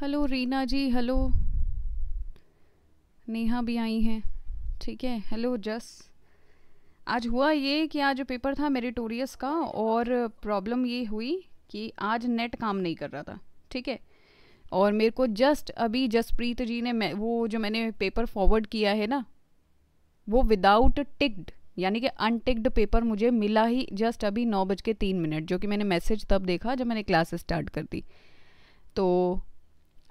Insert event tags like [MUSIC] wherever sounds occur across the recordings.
hello Reena ji hello Neha भी आई हैं ठीक है हेलो जस आज हुआ ये कि आज पेपर था मेरिटोरियस का और प्रॉब्लम ये हुई कि आज नेट काम नहीं कर रहा था ठीक है और मेरे को जस्ट अभी जसप्रीत जी ने मैं वो जो मैंने पेपर फॉरवर्ड किया है ना वो विदाउट टिक्ड यानी कि अनटिक्ड पेपर मुझे मिला ही जस्ट अभी नौ बज के तीन मिनट जो कि मैंने मैसेज तब देखा जब मैंने क्लासेस स्टार्ट कर दी तो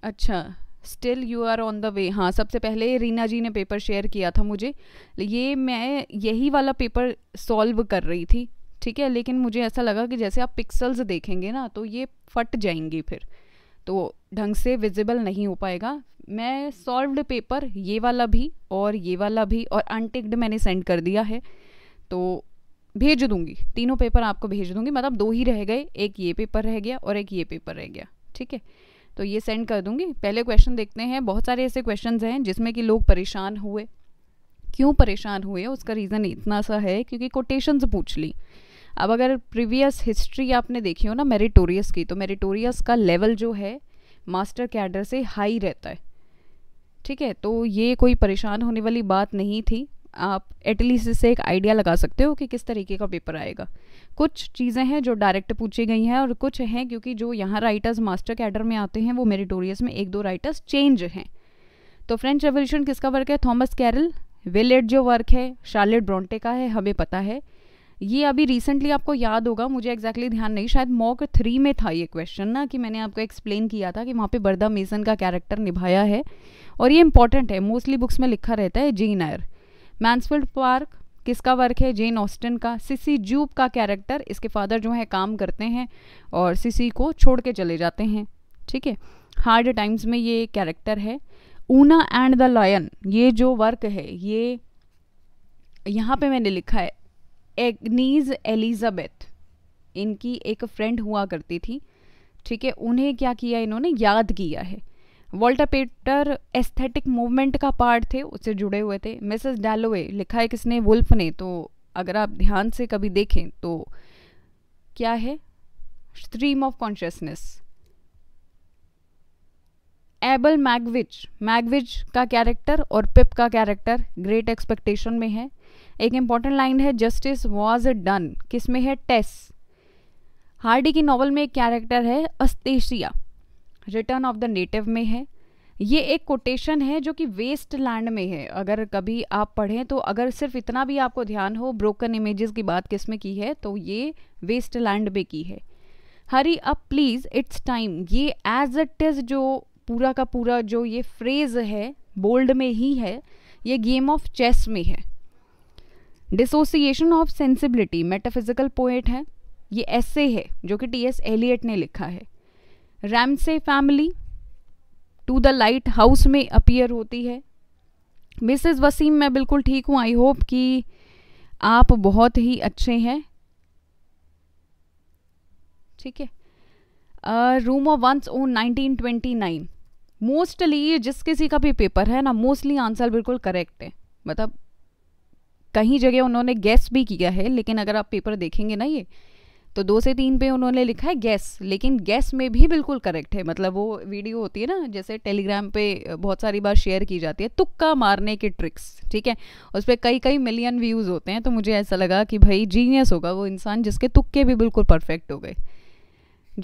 अच्छा still you are on the way हाँ सबसे पहले रीना जी ने पेपर शेयर किया था मुझे ये मैं यही वाला पेपर सॉल्व कर रही थी ठीक है लेकिन मुझे ऐसा लगा कि जैसे आप पिक्सल्स देखेंगे ना तो ये फट जाएंगी फिर तो ढंग से विजिबल नहीं हो पाएगा मैं सॉल्वड पेपर ये वाला भी और ये वाला भी और अनटिक्ड मैंने सेंड कर दिया है तो भेज दूँगी तीनों पेपर आपको भेज दूँगी मतलब दो ही रह गए एक ये पेपर रह गया और एक ये पेपर रह गया ठीक है तो ये सेंड कर दूंगी पहले क्वेश्चन देखते हैं बहुत सारे ऐसे क्वेश्चन हैं जिसमें कि लोग परेशान हुए क्यों परेशान हुए उसका रीज़न इतना सा है क्योंकि कोटेशंस पूछ ली अब अगर प्रीवियस हिस्ट्री आपने देखी हो ना मेरिटोरियस की तो मेरिटोरियस का लेवल जो है मास्टर कैडर से हाई रहता है ठीक है तो ये कोई परेशान होने वाली बात नहीं थी आप एटलीस्ट इससे एक आइडिया लगा सकते हो कि किस तरीके का पेपर आएगा कुछ चीज़ें हैं जो डायरेक्ट पूछी गई हैं और कुछ हैं क्योंकि जो यहाँ राइटर्स मास्टर कैडर में आते हैं वो मेरिटोरियस में एक दो राइटर्स चेंज हैं तो फ्रेंच रेवोल्यूशन किसका वर्क है थॉमस कैरल विलेट जो वर्क है शार्लेट ब्रॉन्टे का है हमें पता है ये अभी रिसेंटली आपको याद होगा मुझे एग्जैक्टली exactly ध्यान नहीं शायद मॉक थ्री में था ये क्वेश्चन ना कि मैंने आपको एक्सप्लेन किया था कि वहाँ पे बर्दा मेसन का कैरेक्टर निभाया है और ये इंपॉर्टेंट है मोस्टली बुक्स में लिखा रहता है जीन आयर मैंसफील्ड पार्क किसका वर्क है जेन ऑस्टन का सिसी जूब का कैरेक्टर इसके फादर जो है काम करते हैं और सिसी को छोड़ के चले जाते हैं ठीक है हार्ड टाइम्स में ये कैरेक्टर है ऊना एंड द लायन ये जो वर्क है ये यहाँ पे मैंने लिखा है एग्नीज एलिजाबेथ इनकी एक फ्रेंड हुआ करती थी ठीक है उन्हें क्या किया इन्होंने याद किया है वॉल्टर पेटर एस्थेटिक मूवमेंट का पार्ट थे उससे जुड़े हुए थे मिसेस डैलोवे लिखा है किसने वुल्फ ने तो अगर आप ध्यान से कभी देखें तो क्या है stream of consciousness Abel Magwitch Magwitch का कैरेक्टर और पिप का कैरेक्टर ग्रेट एक्सपेक्टेशन में है एक इंपॉर्टेंट लाइन है जस्टिस वॉज डन किस में है टेस हार्डी की नॉवल में एक कैरेक्टर है Eustacia return of the native में है ये एक कोटेशन है जो कि वेस्ट लैंड में है अगर कभी आप पढ़ें तो अगर सिर्फ इतना भी आपको ध्यान हो ब्रोकन इमेजेस की बात किस में की है तो ये वेस्ट लैंड में की है hurry up please it's time ये एज इट इज़ जो पूरा का पूरा जो ये फ्रेज है बोल्ड में ही है ये गेम ऑफ चेस में है dissociation of sensibility metaphysical poet है ये ऐसे है जो कि टी एस एलियट ने लिखा है Ramsay family to the lighthouse में अपीयर होती है मिसेस वसीम मैं बिल्कुल ठीक हूँ आई होप कि आप बहुत ही अच्छे हैं ठीक है room of one's own nineteen twenty nine mostly जिस किसी का भी पेपर है ना मोस्टली आंसर बिल्कुल करेक्ट है मतलब कहीं जगह उन्होंने गेस भी किया है लेकिन अगर आप पेपर देखेंगे ना ये तो दो से तीन पे उन्होंने लिखा है गैस लेकिन गैस में भी बिल्कुल करेक्ट है मतलब वो वीडियो होती है ना जैसे टेलीग्राम पे बहुत सारी बार शेयर की जाती है तुक्का मारने की ट्रिक्स ठीक है उस पर कई कई मिलियन व्यूज़ होते हैं तो मुझे ऐसा लगा कि भाई जीनियस होगा वो इंसान जिसके तुक्के भी बिल्कुल परफेक्ट हो गए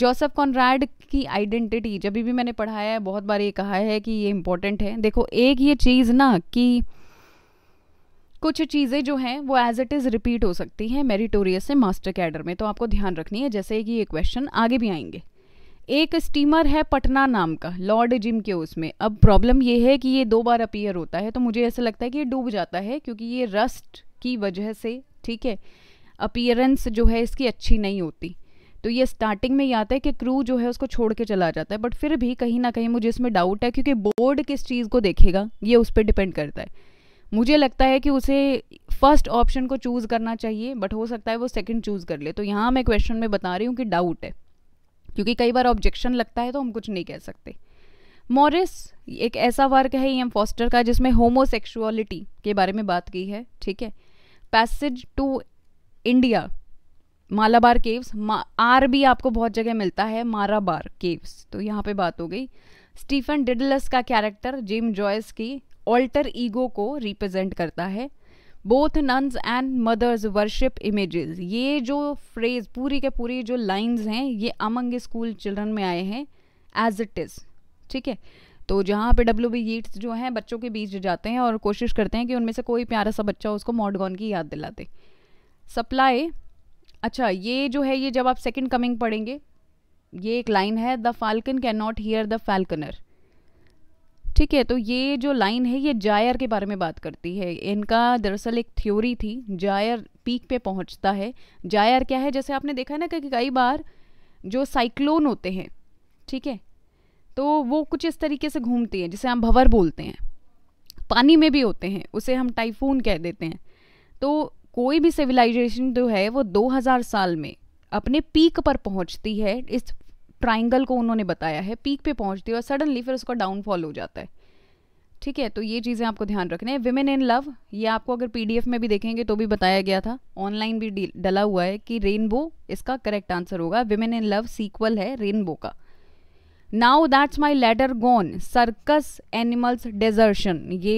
जोसेफ कॉनराड की आइडेंटिटी जब भी मैंने पढ़ाया है बहुत बार ये कहा है कि ये इम्पोर्टेंट है देखो एक ये चीज़ ना कि कुछ चीज़ें जो हैं वो एज इट इज़ रिपीट हो सकती हैं मेरिटोरियस से मास्टर कैडर में तो आपको ध्यान रखनी है जैसे कि ये क्वेश्चन आगे भी आएंगे एक स्टीमर है पटना नाम का लॉर्ड जिम के उसमें अब प्रॉब्लम ये है कि ये दो बार अपीयर होता है तो मुझे ऐसा लगता है कि ये डूब जाता है क्योंकि ये रस्ट की वजह से ठीक है अपीयरेंस जो है इसकी अच्छी नहीं होती तो ये स्टार्टिंग में ही आता है कि क्रू जो है उसको छोड़ के चला जाता है बट फिर भी कहीं ना कहीं मुझे इसमें डाउट है क्योंकि बोर्ड किस चीज़ को देखेगा ये उस पर डिपेंड करता है मुझे लगता है कि उसे फर्स्ट ऑप्शन को चूज़ करना चाहिए बट हो सकता है वो सेकंड चूज़ कर ले तो यहाँ मैं क्वेश्चन में बता रही हूँ कि डाउट है क्योंकि कई बार ऑब्जेक्शन लगता है तो हम कुछ नहीं कह सकते मॉरिस एक ऐसा वर्क है ई एम फॉस्टर का जिसमें होमोसेक्सुअलिटी के बारे में बात की है ठीक है passage to India Malabar caves are भी आपको बहुत जगह मिलता है माराबार केव्स तो यहाँ पे बात हो गई स्टीफन डिडलस का कैरेक्टर जिम जॉयस की ऑल्टर ईगो को रिप्रेजेंट करता है both nuns and mothers worship images ये जो फ्रेज पूरी के पूरी जो लाइंस हैं ये अमंग स्कूल चिल्ड्रन में आए हैं एज इट इज़ ठीक है तो जहाँ पे डब्ल्यू बी ईट्स जो हैं बच्चों के बीच जाते हैं और कोशिश करते हैं कि उनमें से कोई प्यारा सा बच्चा उसको मॉडगॉन की याद दिला दे सप्लाई अच्छा ये जो है ये जब आप सेकेंड कमिंग पढ़ेंगे ये एक लाइन है the falcon can not hear the falconer ठीक है तो ये जो लाइन है ये जायर के बारे में बात करती है इनका दरअसल एक थ्योरी थी जायर पीक पे पहुंचता है जायर क्या है जैसे आपने देखा ना कि कई बार जो साइक्लोन होते हैं ठीक है तो वो कुछ इस तरीके से घूमती है जिसे हम भंवर बोलते हैं पानी में भी होते हैं उसे हम टाइफून कह देते हैं तो कोई भी सिविलाइजेशन जो है वो 2000 साल में अपने पीक पर पहुंचती है इस ट्राइंगल को उन्होंने बताया है पीक पे पहुंचती है और सडनली फिर उसका डाउनफॉल हो जाता है ठीक है तो ये चीज़ें आपको ध्यान रखना है विमेन इन लव ये आपको अगर पी में भी देखेंगे तो भी बताया गया था ऑनलाइन भी डला हुआ है कि रेनबो इसका करेक्ट आंसर होगा विमेन इन लव सीक्वल है रेनबो का now that's my ladder gone circus animals desertion ये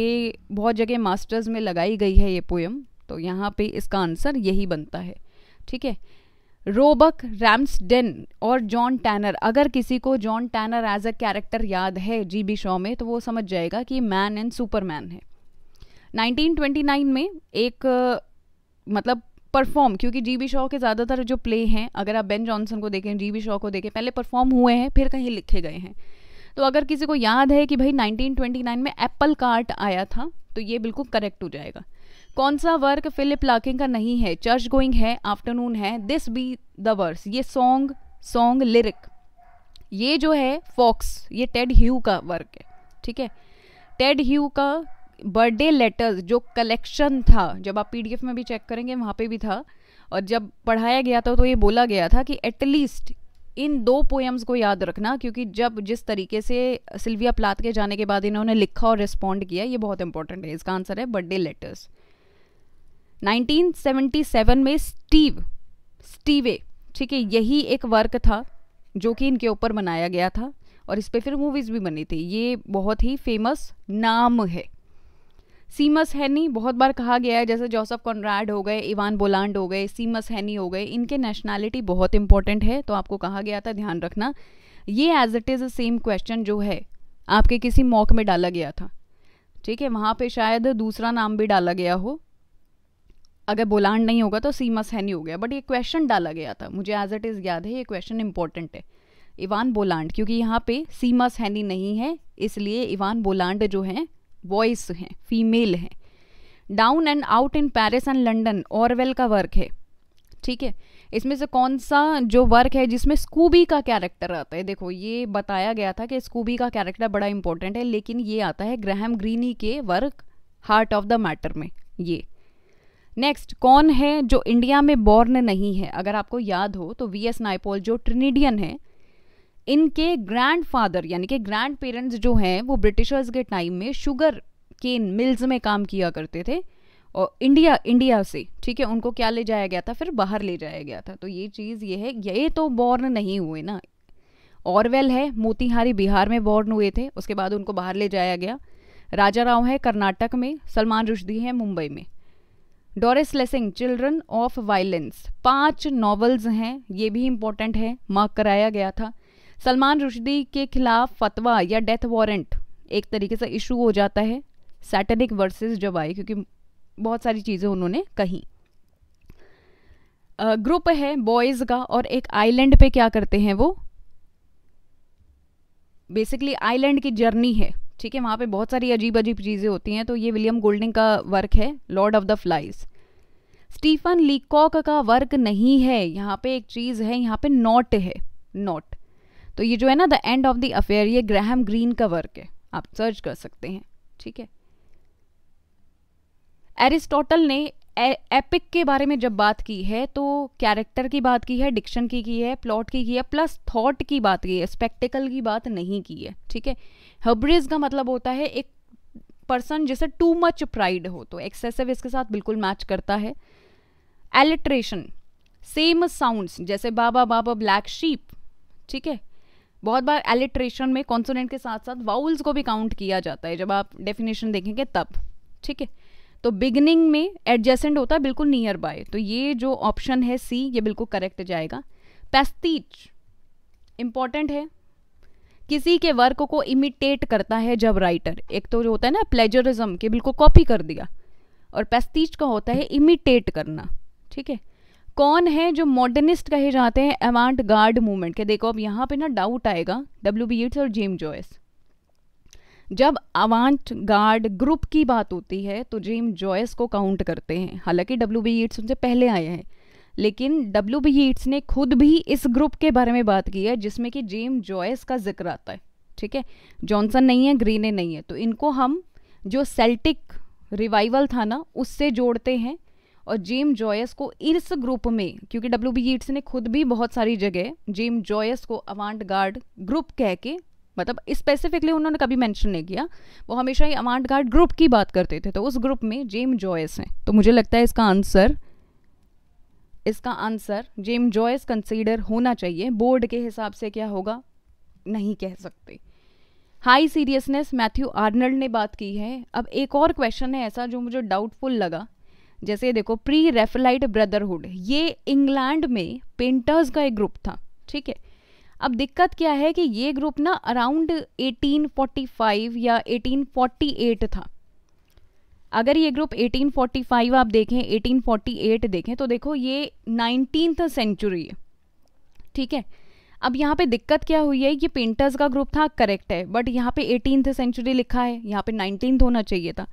बहुत जगह मास्टर्स में लगाई गई है ये पोएम तो यहाँ पे इसका आंसर यही बनता है ठीक है रोबक रैम्सडेन और जॉन टैनर अगर किसी को John Tanner as a character याद है जी बी शॉ में तो वो समझ जाएगा कि मैन एंड सुपरमैन है 1929 में एक मतलब परफॉर्म क्योंकि जी बी शॉ के ज़्यादातर जो प्ले हैं अगर आप बेन जॉनसन को देखें जी बी शॉ को देखें पहले परफॉर्म हुए हैं फिर कहीं लिखे गए हैं तो अगर किसी को याद है कि भाई 1929 में एप्पल कार्ट आया था तो ये बिल्कुल करेक्ट हो जाएगा कौन सा वर्क फिलिप लाकिंग का नहीं है चर्च गोइंग है आफ्टरनून है दिस बी द वर्स ये सॉन्ग सॉन्ग लिरिक ये जो है फॉक्स ये टेड ह्यू का वर्क है ठीक है टेड ह्यू का बर्थडे लेटर्स जो कलेक्शन था जब आप पीडीएफ में भी चेक करेंगे वहाँ पे भी था और जब पढ़ाया गया था तो ये बोला गया था कि एटलीस्ट इन दो पोएम्स को याद रखना क्योंकि जब जिस तरीके से सिल्विया प्लात के जाने के बाद इन्होंने लिखा और रिस्पॉन्ड किया ये बहुत इंपॉर्टेंट है इसका आंसर है बर्थडे लेटर्स 1977 में स्टीव स्टीवे ठीक है यही एक वर्क था जो कि इनके ऊपर बनाया गया था और इस पर फिर मूवीज़ भी बनी थी ये बहुत ही फेमस नाम है सीमस हैनी बहुत बार कहा गया है जैसे जोसफ कॉनराड हो गए इवान बोलांड हो गए सीमस हैनी हो गए इनके नेशनैलिटी बहुत इंपॉर्टेंट है तो आपको कहा गया था ध्यान रखना ये as it is same question जो है आपके किसी मॉक में डाला गया था ठीक है वहाँ पे शायद दूसरा नाम भी डाला गया हो अगर बोलांड नहीं होगा तो सीमा सहनी हो गया बट ये क्वेश्चन डाला गया था मुझे एज इट इज़ याद है ये क्वेश्चन इंपॉर्टेंट है इवान बोलांड क्योंकि यहाँ पे सीमा सैनी नहीं है इसलिए इवान बोलांड जो हैं वॉइस हैं फीमेल हैं down and out in Paris and London Orwell का वर्क है ठीक है इसमें से कौन सा जो वर्क है जिसमें स्कूबी का कैरेक्टर आता है देखो ये बताया गया था कि स्कूबी का कैरेक्टर बड़ा इंपॉर्टेंट है लेकिन ये आता है ग्रहम ग्रीनी के work heart of the matter में ये नेक्स्ट कौन है जो इंडिया में बॉर्न नहीं है अगर आपको याद हो तो वी एस नाइपोल जो ट्रिनीडियन है इनके ग्रैंडफादर यानी कि ग्रैंड पेरेंट्स जो हैं वो ब्रिटिशर्स के टाइम में शुगर केन मिल्स में काम किया करते थे और इंडिया इंडिया से ठीक है उनको क्या ले जाया गया था फिर बाहर ले जाया गया था तो ये चीज़ ये है ये तो बॉर्न नहीं हुए ना ऑरवेल है मोतीहारी बिहार में बॉर्न हुए थे उसके बाद उनको बाहर ले जाया गया राजा राव है कर्नाटक में सलमान रुश्दी है मुंबई में Doris Lessing children of violence पांच नॉवेल्स हैं ये भी इम्पोर्टेंट है मार्क कराया गया था सलमान रुशदी के खिलाफ फतवा या डेथ वारंट एक तरीके से इशू हो जाता है सैटनिक वर्सेस जब आई क्योंकि बहुत सारी चीज़ें उन्होंने कही ग्रुप है बॉयज़ का और एक आइलैंड पे क्या करते हैं वो बेसिकली आइलैंड की जर्नी है ठीक है वहाँ पे बहुत सारी अजीब अजीब चीज़ें होती हैं तो ये विलियम गोल्डिंग का वर्क है lord of the flies Stephen Leacock का वर्क नहीं है यहाँ पे एक चीज़ है यहाँ पे नॉट है नॉट तो ये जो है ना the end of the affair ये ग्रहम ग्रीन का वर्क है आप सर्च कर सकते हैं ठीक है एरिस्टोटल ने एपिक के बारे में जब बात की है तो कैरेक्टर की बात की है डिक्शन की की है प्लॉट की की है प्लस थॉट की बात की है स्पेक्टिकल की बात नहीं की है ठीक है हब्रिज का मतलब होता है एक पर्सन जिसे टू मच प्राइड हो तो एक्सेसिव इसके साथ बिल्कुल मैच करता है एलिट्रेशन सेम साउंड्स जैसे बाबा बाबा ब्लैक शीप ठीक है बहुत बार एलिट्रेशन में कॉन्सोनेंट के साथ साथ वाउल्स को भी काउंट किया जाता है जब आप डेफिनेशन देखेंगे तब ठीक है तो बिगनिंग में एडजेसेंट होता है बिल्कुल नियर बाय तो ये जो ऑप्शन है सी ये बिल्कुल करेक्ट जाएगा पेस्तीच इम्पॉर्टेंट है किसी के वर्क को इमिटेट करता है जब राइटर एक तो जो होता है ना प्लेजरिज्म के बिल्कुल कॉपी कर दिया और पेस्तीज का होता है इमिटेट करना ठीक है कौन है जो मॉडर्निस्ट कहे जाते हैं एवांट गार्ड मूवमेंट के देखो अब यहाँ पे ना डाउट आएगा डब्ल्यू बी एट्स और जेम जॉयस जब अवान्ट गार्ड ग्रुप की बात होती है तो जेम जॉयस को काउंट करते हैं हालांकि डब्ल्यू बी ईट्स उनसे पहले आए हैं लेकिन डब्ल्यू बी ईट्स ने खुद भी इस ग्रुप के बारे में बात की है जिसमें कि जेम जॉयस का जिक्र आता है ठीक है जॉनसन नहीं है ग्रीने नहीं है तो इनको हम जो सेल्टिक रिवाइवल था ना उससे जोड़ते हैं और जेम जॉयस को इस ग्रुप में क्योंकि डब्ल्यू बी ईट्स ने खुद भी बहुत सारी जगह जेम जॉयस को अवान्ट गार्ड ग्रुप कह के मतलब स्पेसिफिकली उन्होंने कभी मेंशन नहीं किया वो हमेशा ही अमांड गार्ड ग्रुप की बात करते थे तो उस ग्रुप में जेम जॉयस हैं तो मुझे लगता है इसका आंसर इसका आंसर जेम जॉयस कंसीडर होना चाहिए बोर्ड के हिसाब से क्या होगा नहीं कह सकते हाई सीरियसनेस मैथ्यू आर्नल्ड ने बात की है अब एक और क्वेश्चन है ऐसा जो मुझे डाउटफुल लगा जैसे देखो प्री रेफलाइट ब्रदरहुड ये इंग्लैंड में पेंटर्स का एक ग्रुप था ठीक है अब दिक्कत क्या है कि ये ग्रुप ना अराउंड 1845 या 1848 था अगर ये ग्रुप 1845 आप देखें 1848 देखें तो देखो ये नाइनटीन सेंचुरी है ठीक है अब यहाँ पे दिक्कत क्या हुई है ये पेंटर्स का ग्रुप था करेक्ट है बट यहाँ पे एटीनथ सेंचुरी लिखा है यहाँ पे नाइनटीन होना चाहिए था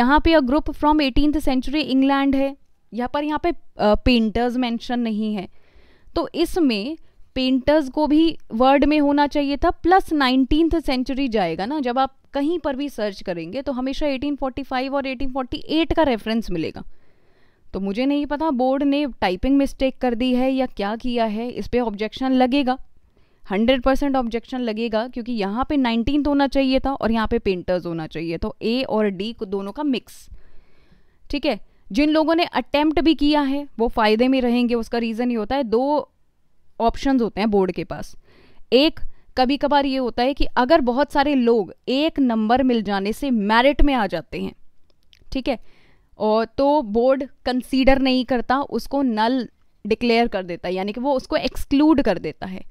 यहाँ पे a group from eighteenth century England है यहाँ पर यहाँ पे पेंटर्स मेंशन नहीं है तो इसमें पेंटर्स को भी वर्ड में होना चाहिए था प्लस नाइनटीन्थ सेंचुरी जाएगा ना जब आप कहीं पर भी सर्च करेंगे तो हमेशा 1845 और 1848 का रेफरेंस मिलेगा तो मुझे नहीं पता बोर्ड ने टाइपिंग मिस्टेक कर दी है या क्या किया है इस पर ऑब्जेक्शन लगेगा हंड्रेड परसेंट ऑब्जेक्शन लगेगा क्योंकि यहाँ पे नाइनटीन होना चाहिए था और यहाँ पे पेंटर्स होना चाहिए तो ए और डी दोनों का मिक्स ठीक है जिन लोगों ने अटेम्प्ट भी किया है वो फ़ायदे में रहेंगे उसका रीज़न ये होता है दो ऑप्शन होते हैं बोर्ड के पास एक कभी कभार ये होता है कि अगर बहुत सारे लोग एक नंबर मिल जाने से मेरिट में आ जाते हैं ठीक है और तो बोर्ड कंसीडर नहीं करता उसको नल डिक्लेयर कर देता है यानी कि वो उसको एक्सक्लूड कर देता है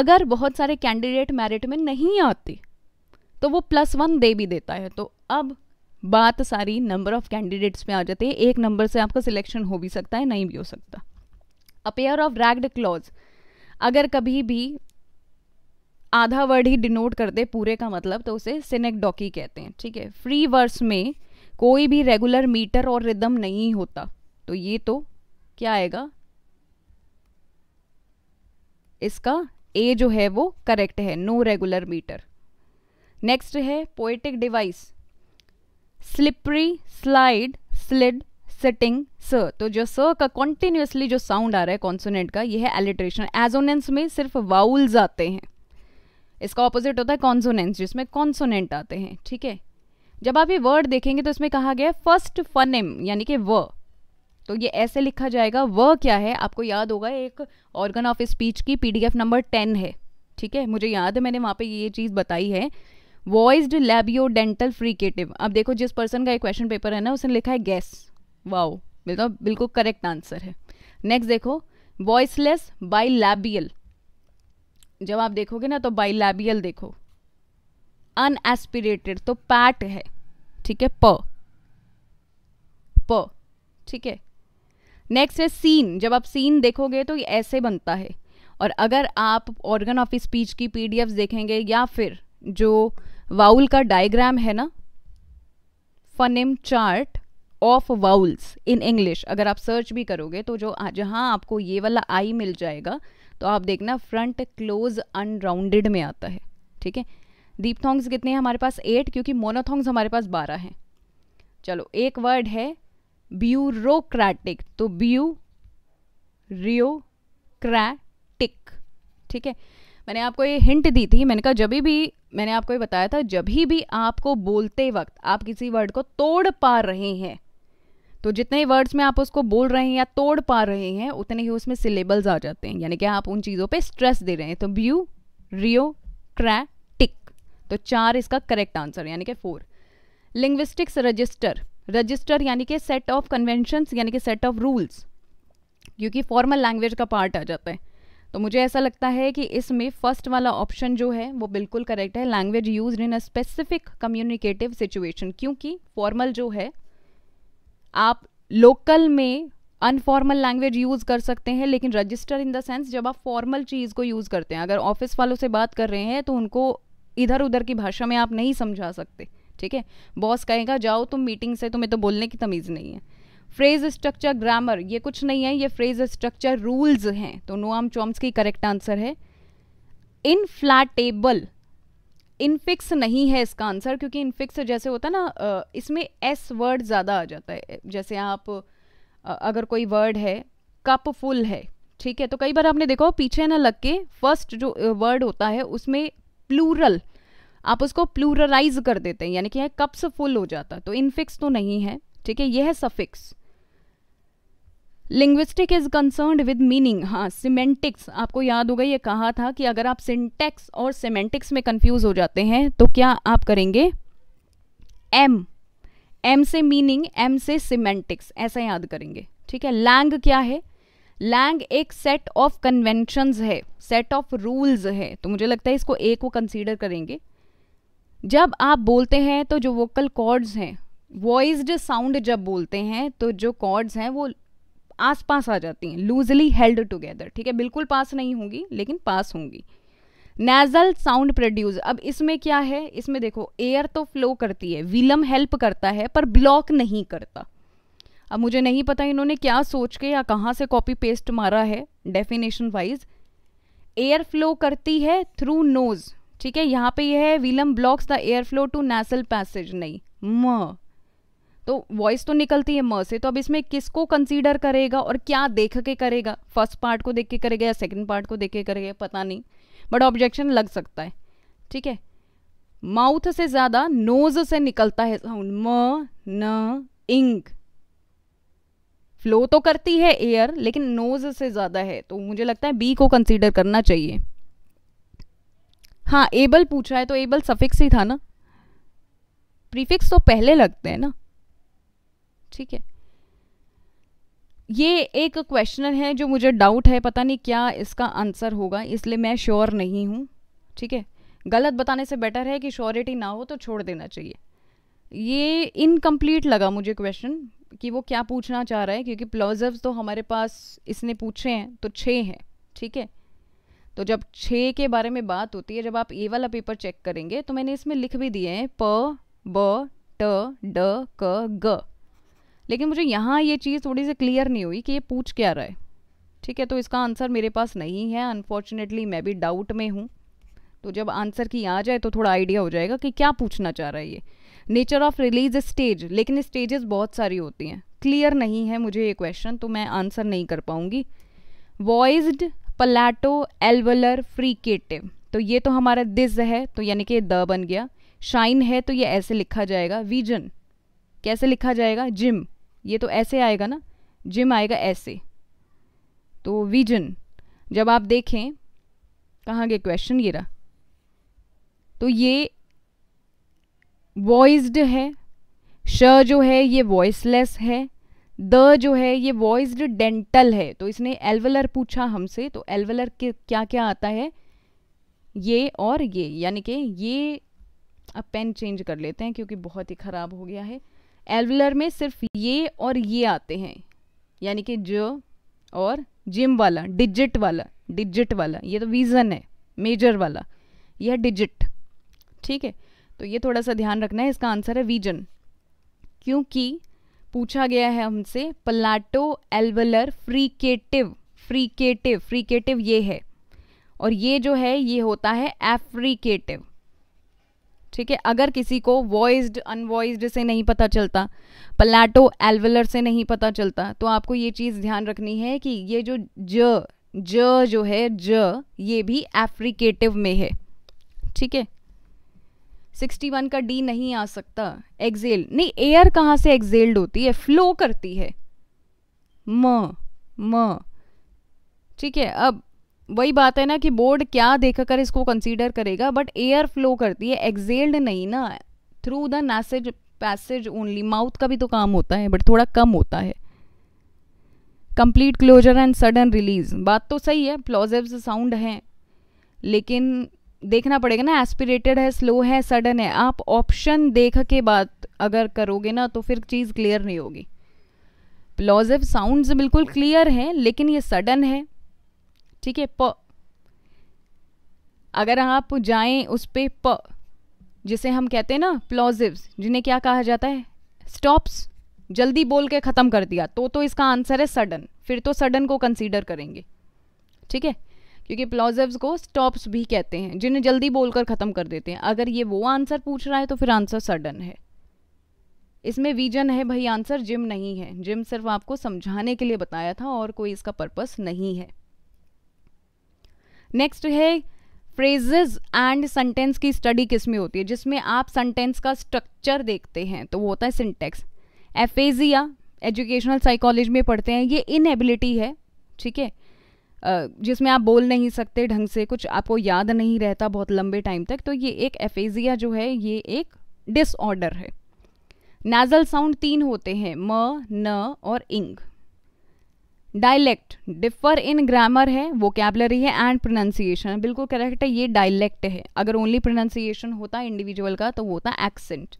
अगर बहुत सारे कैंडिडेट मेरिट में नहीं आते तो वो प्लस वन दे भी देता है तो अब बात सारी नंबर ऑफ कैंडिडेट्स में आ जाती है एक नंबर से आपका सिलेक्शन हो भी सकता है नहीं भी हो सकता अपेयर ऑफ रैग्ड क्लॉज अगर कभी भी आधा वर्ड ही डिनोट कर दे पूरे का मतलब तो उसे सिनेक डॉकी कहते हैं ठीक है फ्री वर्स में कोई भी रेगुलर मीटर और रिदम नहीं होता तो ये तो क्या आएगा इसका ए जो है वो करेक्ट है नो रेगुलर मीटर नेक्स्ट है poetic device slippery slide slid sitting स तो जो स का कॉन्टिन्यूसली जो साउंड आ रहा है कॉन्सोनेंट का यह है एलिट्रेशन एजोनेंस में सिर्फ वाउल्स आते हैं इसका ऑपोजिट होता है कॉन्सोनेंस जिसमें कॉन्सोनेंट आते हैं ठीक है जब आप ये वर्ड देखेंगे तो इसमें कहा गया है फर्स्ट फनेम यानी कि व तो ये ऐसे लिखा जाएगा व क्या है आपको याद होगा एक ऑर्गन ऑफ स्पीच की पीडीएफ नंबर टेन है ठीक है मुझे याद है मैंने वहाँ पे ये चीज़ बताई है वॉइस्ड लैबियो डेंटल फ्रीकेटिव अब देखो जिस पर्सन का एक क्वेश्चन पेपर है ना उसने लिखा है गैस वाओ मेरा तो बिल्कुल करेक्ट आंसर है नेक्स्ट देखो वॉइसलेस बाई लैबियल जब आप देखोगे ना तो बाई लैबियल देखो अनएस्पिरेटेड तो पैट है ठीक है प प ठीक है नेक्स्ट है सीन जब आप सीन देखोगे तो ये ऐसे बनता है और अगर आप ऑर्गन ऑफ स्पीच की पीडीएफ्स देखेंगे या फिर जो वाउल का डायग्राम है ना phoneme chart of vowels in English अगर आप सर्च भी करोगे तो जो जहाँ आपको ये वाला आई मिल जाएगा तो आप देखना फ्रंट क्लोज अनराउंडेड में आता है ठीक है दीप थोंग्स कितने हैं हमारे पास एट क्योंकि मोनोथोंग्स हमारे पास बारह हैं चलो एक वर्ड है ब्यूरोक्रैटिक तो ब्यू रियो क्रैटिक ठीक है मैंने आपको ये हिंट दी थी मैंने कहा जब भी मैंने आपको ये बताया था जब भी आपको बोलते वक्त आप किसी वर्ड को तोड़ पा रहे हैं तो जितने वर्ड्स में आप उसको बोल रहे हैं या तोड़ पा रहे हैं उतने ही उसमें सिलेबल्स आ जाते हैं यानी कि आप उन चीज़ों पे स्ट्रेस दे रहे हैं तो ब्यू रियो टिक तो चार इसका करेक्ट आंसर यानी कि फोर लिंग्विस्टिक्स रजिस्टर रजिस्टर यानी कि सेट ऑफ कन्वेंशंस यानी कि सेट ऑफ रूल्स क्योंकि फॉर्मल लैंग्वेज का पार्ट आ जाता है तो मुझे ऐसा लगता है कि इसमें फर्स्ट वाला ऑप्शन जो है वो बिल्कुल करेक्ट है language use in a specific communicative situation क्योंकि फॉर्मल जो है आप लोकल में अनफॉर्मल लैंग्वेज यूज़ कर सकते हैं लेकिन रजिस्टर इन द सेंस जब आप फॉर्मल चीज़ को यूज़ करते हैं अगर ऑफिस वालों से बात कर रहे हैं तो उनको इधर उधर की भाषा में आप नहीं समझा सकते ठीक है बॉस कहेगा जाओ तुम मीटिंग से तुम्हें तो बोलने की तमीज़ नहीं है फ्रेज स्ट्रक्चर ग्रामर ये कुछ नहीं है ये फ्रेज स्ट्रक्चर रूल्स हैं तो नोआम चॉम्स की करेक्ट आंसर है इनफ्लैटेबल इनफिक्स नहीं है इसका आंसर क्योंकि इनफिक्स जैसे होता है ना इसमें एस वर्ड ज़्यादा आ जाता है जैसे आप अगर कोई वर्ड है कप फुल है ठीक है तो कई बार आपने देखा हो पीछे ना लग के फर्स्ट जो वर्ड होता है उसमें प्लूरल आप उसको प्लूरलाइज कर देते हैं यानी कि है कप्स फुल हो जाता तो इनफिक्स तो नहीं है ठीक है यह है suffix linguistic is concerned with meaning हाँ सिमेंटिक्स आपको याद होगा ये कहा था कि अगर आप सिंटेक्स और सिमेंटिक्स में कंफ्यूज हो जाते हैं तो क्या आप करेंगे एम एम से मीनिंग एम से सिमेंटिक्स ऐसा याद करेंगे ठीक है लैंग क्या है लैंग एक सेट ऑफ कन्वेंशंस है सेट ऑफ रूल्स है तो मुझे लगता है इसको ए को कंसीडर करेंगे जब आप बोलते हैं तो जो वोकल कॉर्ड्स हैं वॉइस्ड साउंड जब बोलते हैं तो जो कॉर्ड्स हैं वो आस पास आ जाती हैं लूजली हेल्ड टुगेदर ठीक है बिल्कुल पास नहीं होंगी लेकिन पास होंगी नेजल साउंड प्रोड्यूस अब इसमें क्या है इसमें देखो एयर तो फ्लो करती है विलम हेल्प करता है पर ब्लॉक नहीं करता अब मुझे नहीं पता इन्होंने क्या सोच के या कहाँ से कॉपी पेस्ट मारा है डेफिनेशन वाइज एयर फ्लो करती है थ्रू नोज ठीक है यहाँ पे यह है velum blocks the air flow to nasal passage नहीं म तो वॉइस तो निकलती है म से तो अब इसमें किसको कंसीडर करेगा और क्या देख के करेगा फर्स्ट पार्ट को देख के करेगा या सेकंड पार्ट को देख के करेगा पता नहीं बट ऑब्जेक्शन लग सकता है ठीक है माउथ से ज़्यादा नोज से निकलता है साउंड म न इंग फ्लो तो करती है एयर लेकिन नोज से ज़्यादा है तो मुझे लगता है बी को कंसिडर करना चाहिए हाँ एबल पूछा है तो एबल सफिक्स ही था ना प्रीफिक्स तो पहले लगते हैं ना ठीक है ये एक क्वेश्चनर है जो मुझे डाउट है पता नहीं क्या इसका आंसर होगा इसलिए मैं श्योर नहीं हूँ ठीक है गलत बताने से बेटर है कि श्योरिटी ना हो तो छोड़ देना चाहिए ये इनकम्प्लीट लगा मुझे क्वेश्चन कि वो क्या पूछना चाह रहा है क्योंकि प्लॉजर्व तो हमारे पास इसने पूछे हैं तो छः हैं ठीक है तो जब छः के बारे में बात होती है जब आप ए वाला पेपर चेक करेंगे तो मैंने इसमें लिख भी दिए हैं प ब ट ड क ग लेकिन मुझे यहाँ ये चीज़ थोड़ी सी क्लियर नहीं हुई कि ये पूछ क्या रहा है ठीक है तो इसका आंसर मेरे पास नहीं है अनफॉर्चुनेटली मैं भी डाउट में हूँ तो जब आंसर की आ जाए तो थोड़ा आइडिया हो जाएगा कि क्या पूछना चाह रहा है ये नेचर ऑफ रिलीज स्टेज लेकिन स्टेजेस बहुत सारी होती हैं क्लियर नहीं है मुझे ये क्वेश्चन तो मैं आंसर नहीं कर पाऊँगी वॉइज्ड पलाटो एल्वलर फ्रीकेटिव तो ये तो हमारा दिस है तो यानी कि द बन गया शाइन है तो ये ऐसे लिखा जाएगा विजन कैसे लिखा जाएगा जिम ये तो ऐसे आएगा ना जिम आएगा ऐसे तो विजन जब आप देखें कहाँ गए क्वेश्चन ये रहा तो ये वॉइस्ड है श जो है ये वॉइसलेस है द जो है ये वॉइस्ड डेंटल है तो इसने एल्वलर पूछा हमसे तो एल्वलर के क्या क्या आता है ये और ये यानी कि ये अब पेन चेंज कर लेते हैं क्योंकि बहुत ही ख़राब हो गया है एल्वलर में सिर्फ ये और ये आते हैं यानी कि जो और जिम वाला डिजिट वाला डिजिट वाला ये तो विजन है मेजर वाला यह डिजिट ठीक है तो ये थोड़ा सा ध्यान रखना है इसका आंसर है विजन क्योंकि पूछा गया है हमसे palato alveolar fricative fricative fricative ये है और ये जो है ये होता है एफ्रीकेटिव ठीक है अगर किसी को वॉइस्ड अनवॉइस्ड से नहीं पता चलता पलाटो एल्वलर से नहीं पता चलता तो आपको ये चीज़ ध्यान रखनी है कि ये जो ज ज जो है ज ये भी एफ्रिकेटिव में है ठीक है 61 का डी नहीं आ सकता एक्जेल नहीं एयर कहाँ से एक्सेल्ड होती है फ्लो करती है म म ठीक है अब वही बात है ना कि बोर्ड क्या देख कर इसको कंसीडर करेगा बट एयर फ्लो करती है एक्सेल्ड नहीं ना through the nasal passage only mouth का भी तो काम होता है बट थोड़ा कम होता है complete closure and sudden release बात तो सही है प्लॉजिव साउंड हैं लेकिन देखना पड़ेगा ना एस्पिरेटेड है स्लो है सडन है आप ऑप्शन देख के बात अगर करोगे ना तो फिर चीज़ क्लियर नहीं होगी प्लॉजिव साउंड्स बिल्कुल क्लियर हैं लेकिन ये सडन है ठीक है प अगर आप जाएं उस पर प जिसे हम कहते हैं ना प्लॉजिव्स जिन्हें क्या कहा जाता है स्टॉप्स जल्दी बोल के ख़त्म कर दिया तो तो इसका आंसर है सडन फिर तो सडन को कंसीडर करेंगे ठीक है क्योंकि प्लॉजिव्स को स्टॉप्स भी कहते हैं जिन्हें जल्दी बोलकर ख़त्म कर देते हैं अगर ये वो आंसर पूछ रहा है तो फिर आंसर सडन है इसमें विजन है भाई आंसर जिम नहीं है जिम सिर्फ आपको समझाने के लिए बताया था और कोई इसका पर्पस नहीं है नेक्स्ट है फ्रेजेस एंड सेंटेंस की स्टडी किस में होती है जिसमें आप सेंटेंस का स्ट्रक्चर देखते हैं तो वो होता है सिंटेक्स एफेजिया एजुकेशनल साइकोलॉजी में पढ़ते हैं ये इनएबिलिटी है ठीक है जिसमें आप बोल नहीं सकते ढंग से कुछ आपको याद नहीं रहता बहुत लंबे टाइम तक तो ये एक एफेजिया जो है ये एक डिसऑर्डर है नेजल साउंड तीन होते हैं म न और ing dialect differ in grammar है वोकेबलरी है एंड प्रोनाउंसिएशन बिल्कुल करेक्ट है ये डायलेक्ट है अगर ओनली प्रोनाउंसिएशन होता इंडिविजुअल का तो वो होता accent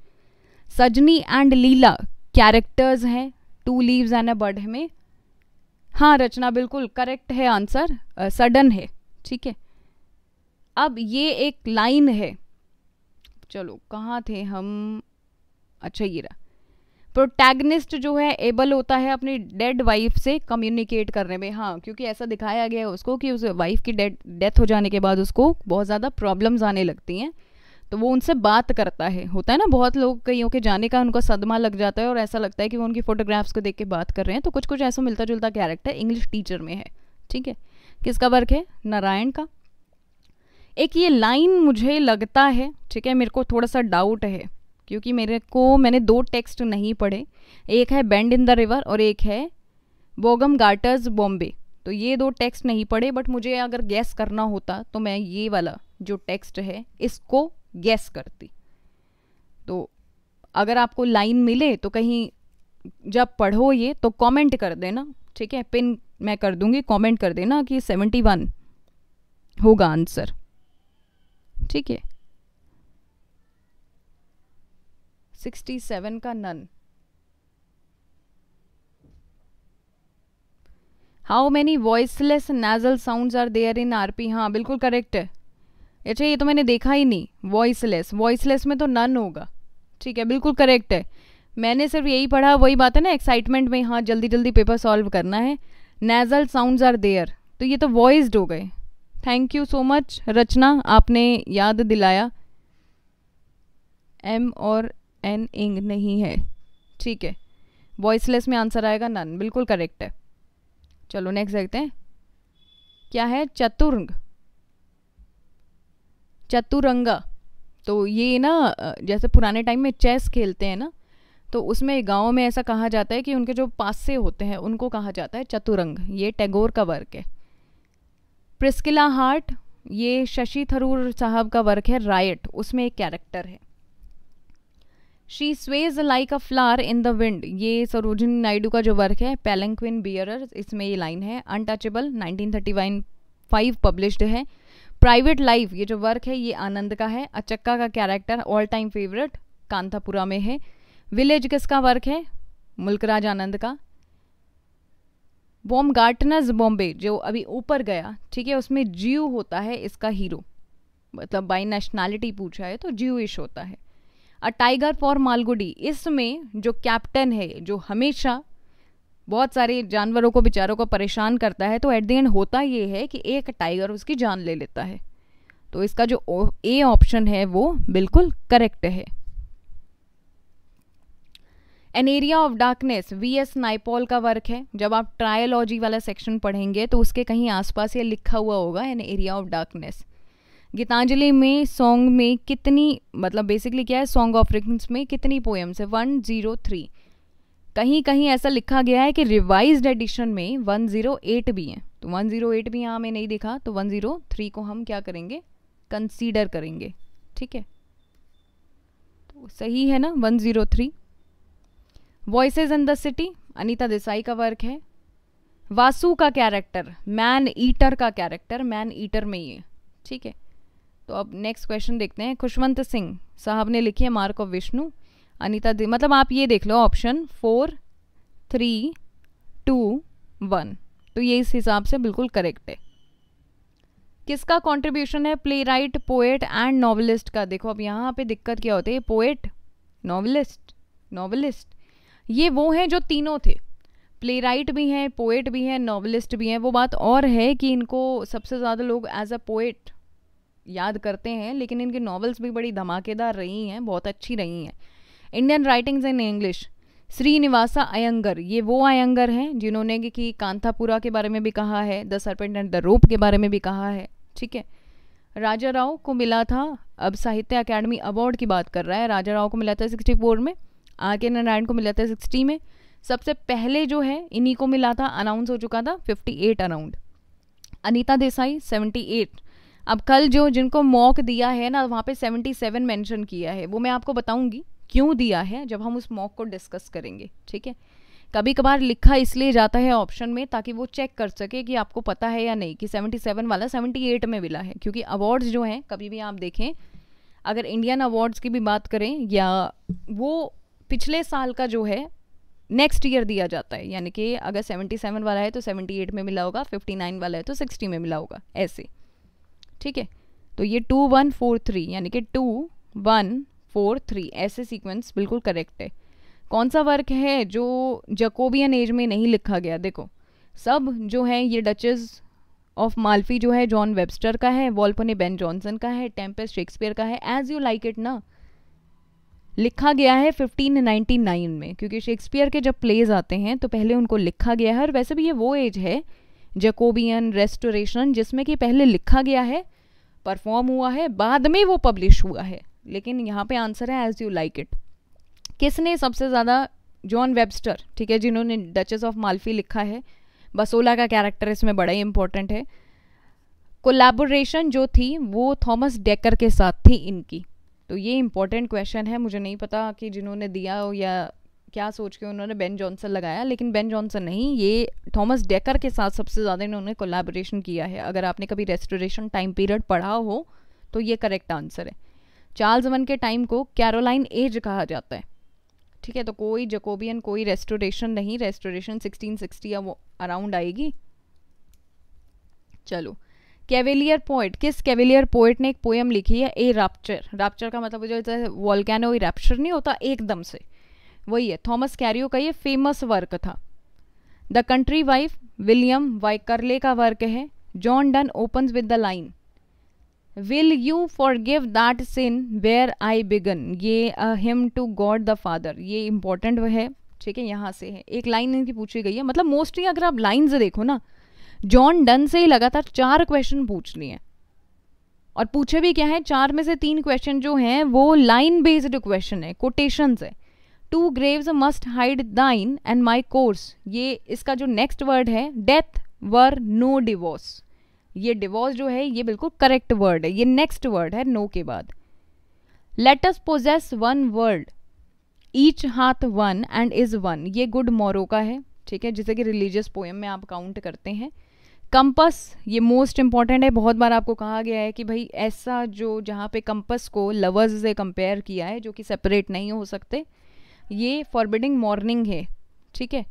Sajni and Leela characters हैं two leaves and a bud में हाँ रचना बिल्कुल करेक्ट है आंसर सडन है ठीक है अब ये एक लाइन है चलो कहाँ थे हम अच्छा ये रहा प्रोटैगनिस्ट जो है एबल होता है अपनी डेड वाइफ से कम्युनिकेट करने में हाँ क्योंकि ऐसा दिखाया गया है उसको कि उस वाइफ की डेड डेथ हो जाने के बाद उसको बहुत ज़्यादा प्रॉब्लम्स आने लगती हैं तो वो उनसे बात करता है होता है ना बहुत लोग कईयों के जाने का उनका सदमा लग जाता है और ऐसा लगता है कि वो उनकी फ़ोटोग्राफ्स को देख के बात कर रहे हैं तो कुछ कुछ ऐसा मिलता जुलता कैरेक्टर इंग्लिश टीचर में है ठीक है किसका वर्क है नारायण का एक ये लाइन मुझे लगता है ठीक है मेरे को थोड़ा सा डाउट है क्योंकि मेरे को मैंने दो टेक्स्ट नहीं पढ़े एक है बैंड इन द रिवर और एक है बोगम गार्टर्स बॉम्बे तो ये दो टेक्स्ट नहीं पढ़े बट मुझे अगर गैस करना होता तो मैं ये वाला जो टेक्स्ट है इसको गैस करती तो अगर आपको लाइन मिले तो कहीं जब पढ़ो ये तो कमेंट कर देना ठीक है पिन मैं कर दूंगी कमेंट कर देना कि सेवेंटी वन होगा आंसर ठीक है सिक्सटी सेवन का none how many voiceless nasal sound are there in RP हाँ बिल्कुल करेक्ट है अच्छा ये तो मैंने देखा ही नहीं वॉइसलेस वॉइसलेस में तो नन होगा ठीक है बिल्कुल करेक्ट है मैंने सिर्फ यही पढ़ा वही बात है ना एक्साइटमेंट में हाँ जल्दी जल्दी पेपर सॉल्व करना है नेजल साउंड आर देयर तो ये तो वॉइसड हो गए thank you so much Rachna आपने याद दिलाया एम और एन इंग नहीं है ठीक है वॉइसलेस में आंसर आएगा नन बिल्कुल करेक्ट है चलो नेक्स्ट देखते हैं क्या है चतुरंग चतुरंगा तो ये ना जैसे पुराने टाइम में चेस खेलते हैं ना तो उसमें गाँव में ऐसा कहा जाता है कि उनके जो पासे होते हैं उनको कहा जाता है चतुरंग ये टैगोर का वर्क है प्रिस्किला हार्ट ये शशि थरूर साहब का वर्क है रायट उसमें एक कैरेक्टर है she sways like a flower in the wind ये सरोजनी नायडू का जो वर्क है पेलेंक्विन बियर इसमें ये लाइन है अनटचेबल 1931 फाइव पब्लिश्ड है प्राइवेट लाइफ ये जो वर्क है ये आनंद का है अचक्का का character all time favourite Kanthapura में है विलेज किसका वर्क है मुल्कराज आनंद का बॉम गार्टनर्स बॉम्बे जो अभी ऊपर गया ठीक है उसमें जीव होता है इसका हीरो मतलब बाई नेशनैलिटी पूछा है तो जीविश होता है अ टाइगर फॉर मालगुडी इसमें जो कैप्टन है जो हमेशा बहुत सारे जानवरों को बेचारों को परेशान करता है तो एट द एंड होता ये है कि एक टाइगर उसकी जान ले लेता है तो इसका जो ए ऑप्शन है वो बिल्कुल करेक्ट है an area of darkness V S Naipaul का वर्क है जब आप ट्रायोलॉजी वाला सेक्शन पढ़ेंगे तो उसके कहीं आसपास ये लिखा हुआ होगा an area of darkness Gitanjali में सॉन्ग में कितनी मतलब बेसिकली क्या है सॉन्ग ऑफ रिंग्स में कितनी पोएम्स है वन ज़ीरो थ्री कहीं कहीं ऐसा लिखा गया है कि रिवाइज एडिशन में वन ज़ीरो एट भी हैं तो वन ज़ीरो एट भी यहाँ हमें नहीं देखा तो वन ज़ीरो थ्री को हम क्या करेंगे कंसीडर करेंगे ठीक है तो सही है ना one zero three voices in the city Anita Desai का वर्क है वासु का कैरेक्टर मैन ईटर का कैरेक्टर मैन ईटर में ही है ठीक है तो अब नेक्स्ट क्वेश्चन देखते हैं खुशवंत सिंह साहब ने लिखी है मार्क ऑफ विष्णु अनिता मतलब आप ये देख लो option four three two one तो ये इस हिसाब से बिल्कुल करेक्ट है किसका कंट्रीब्यूशन है playwright poet and novelist का देखो अब यहाँ पे दिक्कत क्या होती है पोएट नॉवलिस्ट नॉवलिस्ट ये वो हैं जो तीनों थे प्ले राइट भी हैं पोएट भी हैं नॉवलिस्ट भी हैं वो बात और है कि इनको सबसे ज़्यादा लोग एज अ पोएट याद करते हैं लेकिन इनकी नॉवेल्स भी बड़ी धमाकेदार रही हैं बहुत अच्छी रही हैं Indian writings in English Srinivasa Iyengar ये वो अयंगर हैं जिन्होंने कि कांथापुरा के बारे में भी कहा है the serpent and the rope के बारे में भी कहा है ठीक है राजा राव को मिला था अब साहित्य अकेडमी अवार्ड की बात कर रहा है राजा राव को मिला था सिक्सटी फोर में आर के नारायण को मिला था सिक्सटी में सबसे पहले जो है इन्हीं को मिला था अनाउंस हो चुका था fifty eight around Anita Desai seventy eight अब कल जो जिनको मॉक दिया है ना वहाँ पे 77 मेंशन किया है वो मैं आपको बताऊंगी क्यों दिया है जब हम उस मॉक को डिस्कस करेंगे ठीक है कभी कभार लिखा इसलिए जाता है ऑप्शन में ताकि वो चेक कर सके कि आपको पता है या नहीं कि 77 वाला 78 में मिला है क्योंकि अवार्ड्स जो हैं कभी भी आप देखें अगर इंडियन अवार्ड्स की भी बात करें या वो पिछले साल का जो है नेक्स्ट ईयर दिया जाता है यानी कि अगर 77 वाला है तो 78 में मिला होगा 59 वाला है तो 60 में मिला होगा ऐसे ठीक है तो ये टू वन फोर थ्री यानी कि टू वन फोर थ्री ऐसे सीक्वेंस बिल्कुल करेक्ट है कौन सा वर्क है जो जकोबियन एज में नहीं लिखा गया देखो सब जो है ये डचेस ऑफ मालफी जो है जॉन वेबस्टर का है वॉल्पोने बेन जॉनसन का है टेम्पस शेक्सपियर का है एज यू लाइक इट ना लिखा गया है 1599 में क्योंकि शेक्सपियर के जब प्लेज आते हैं तो पहले उनको लिखा गया है और वैसे भी ये वो एज है जैकोबियन रेस्टोरेशन जिसमें कि पहले लिखा गया है परफॉर्म हुआ है बाद में वो पब्लिश हुआ है लेकिन यहाँ पे आंसर है एज यू लाइक इट किसने सबसे ज़्यादा जॉन वेबस्टर ठीक है जिन्होंने डचेस ऑफ मालफी लिखा है बसोला का कैरेक्टर इसमें बड़ा ही इम्पोर्टेंट है कोलैबोरेशन जो थी वो थॉमस डेकर के साथ थी इनकी तो ये इम्पोर्टेंट क्वेश्चन है मुझे नहीं पता कि जिन्होंने दिया या क्या सोच के उन्होंने बेन जॉनसन लगाया लेकिन बेन जॉनसन नहीं ये थॉमस डेकर के साथ सबसे ज़्यादा इन्होंने कोलाबोरेशन किया है अगर आपने कभी रेस्टोरेशन टाइम पीरियड पढ़ा हो तो ये करेक्ट आंसर है चार्ल्स वन के टाइम को कैरोलाइन एज कहा जाता है ठीक है तो कोई जकोबियन कोई रेस्टोरेशन नहीं रेस्टोरेशन सिक्सटीन या वो अराउंड आएगी चलो कैवेलियर पोइट किस कैवेलियर पोइट ने एक पोएम लिखी है ए राप्चर रैप्चर का मतलब जो वॉलकैनो रैप्चर नहीं होता एकदम से वही है थॉमस कैरियो का ये फेमस वर्क था the country wife William Wycherley का वर्क है John Donne opens with the line will you forgive that sin where I began ये hymn to God the father ये important है ठीक है यहाँ से है एक लाइन इनकी पूछी गई है मतलब मोस्टली अगर आप लाइन्स देखो ना जॉन डन से ही लगातार चार क्वेश्चन पूछ लिए हैं और पूछे भी क्या है चार में से तीन क्वेश्चन जो हैं वो लाइन बेस्ड क्वेश्चन है कोटेशंस है two graves must hide thine and my corse ये इसका जो नेक्स्ट वर्ड है डेथ वर नो डिवोर्स ये डिवोर्स जो है ये बिल्कुल करेक्ट वर्ड है ये नेक्स्ट वर्ड है नो के बाद let us possess one world each hath one and is one ये गुड मोरो का है ठीक है जैसे कि रिलीजियस पोएम में आप काउंट करते हैं कंपस ये मोस्ट इम्पॉर्टेंट है बहुत बार आपको कहा गया है कि भाई ऐसा जो जहाँ पे कंपस को लवर्स से कंपेयर किया है जो कि सेपरेट नहीं हो सकते ये फॉरबिडिंग मॉर्निंग है ठीक है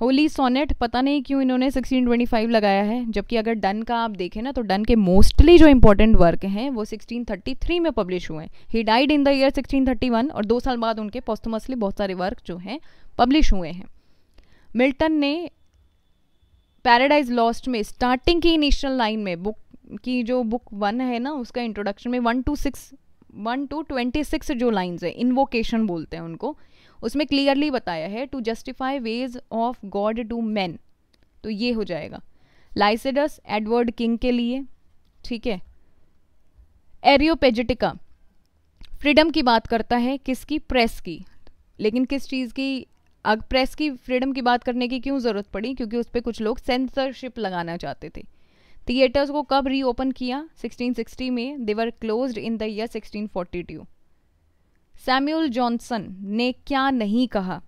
होली सोनेट पता नहीं क्यों इन्होंने 1625 लगाया है जबकि अगर डन का आप देखें ना तो डन के मोस्टली जो इम्पोर्टेंट वर्क हैं वो 1633 में पब्लिश हुए हैं he died in the year 1631 और दो साल बाद उनके पोस्टमसली बहुत सारे वर्क जो हैं पब्लिश हुए हैं मिल्टन ने पैराडाइज लॉस्ट में स्टार्टिंग की इनिशियल लाइन में बुक की जो बुक वन है ना उसका इंट्रोडक्शन में one two six one two twenty six जो लाइन्स है इन्वोकेशन बोलते हैं उनको उसमें क्लियरली बताया है to justify ways of God to man तो ये हो जाएगा लाइसेडस एडवर्ड किंग के लिए ठीक है एरियोपेजिटिका फ्रीडम की बात करता है किसकी प्रेस की लेकिन किस चीज़ की अब प्रेस की फ्रीडम की बात करने की क्यों ज़रूरत पड़ी क्योंकि उस पर कुछ लोग सेंसरशिप लगाना चाहते थे थिएटर्स को कब रीओपन किया 1660 में they were closed in the year 1642 Samuel Johnson ने क्या नहीं कहा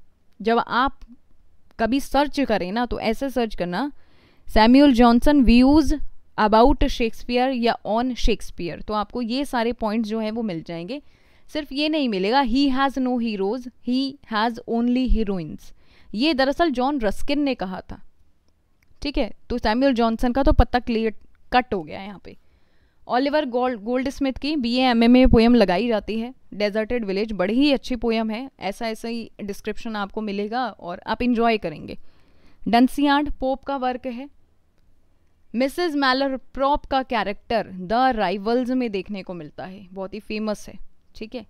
जब आप कभी सर्च करें ना तो ऐसे सर्च करना Samuel Johnson views about Shakespeare या ऑन शेक्सपियर तो आपको ये सारे पॉइंट्स जो हैं वो मिल जाएंगे सिर्फ ये नहीं मिलेगा he has no heroes he has only heroines ये दरअसल जॉन रस्किन ने कहा था ठीक है तो सैम्यूल जॉनसन का तो पत्ता क्लियर कट हो गया यहाँ पे ओलिवर गोल्ड गोल्ड स्मिथ की बी एम ए में पोएम लगाई जाती है डेजर्टेड विलेज बड़ी ही अच्छी पोयम है ऐसा ऐसा ही डिस्क्रिप्शन आपको मिलेगा और आप इन्जॉय करेंगे डंसियाड पोप का वर्क है मिसेज मैलर प्रॉप का कैरेक्टर द राइवल्स में देखने को मिलता है बहुत ही फेमस है ठीक है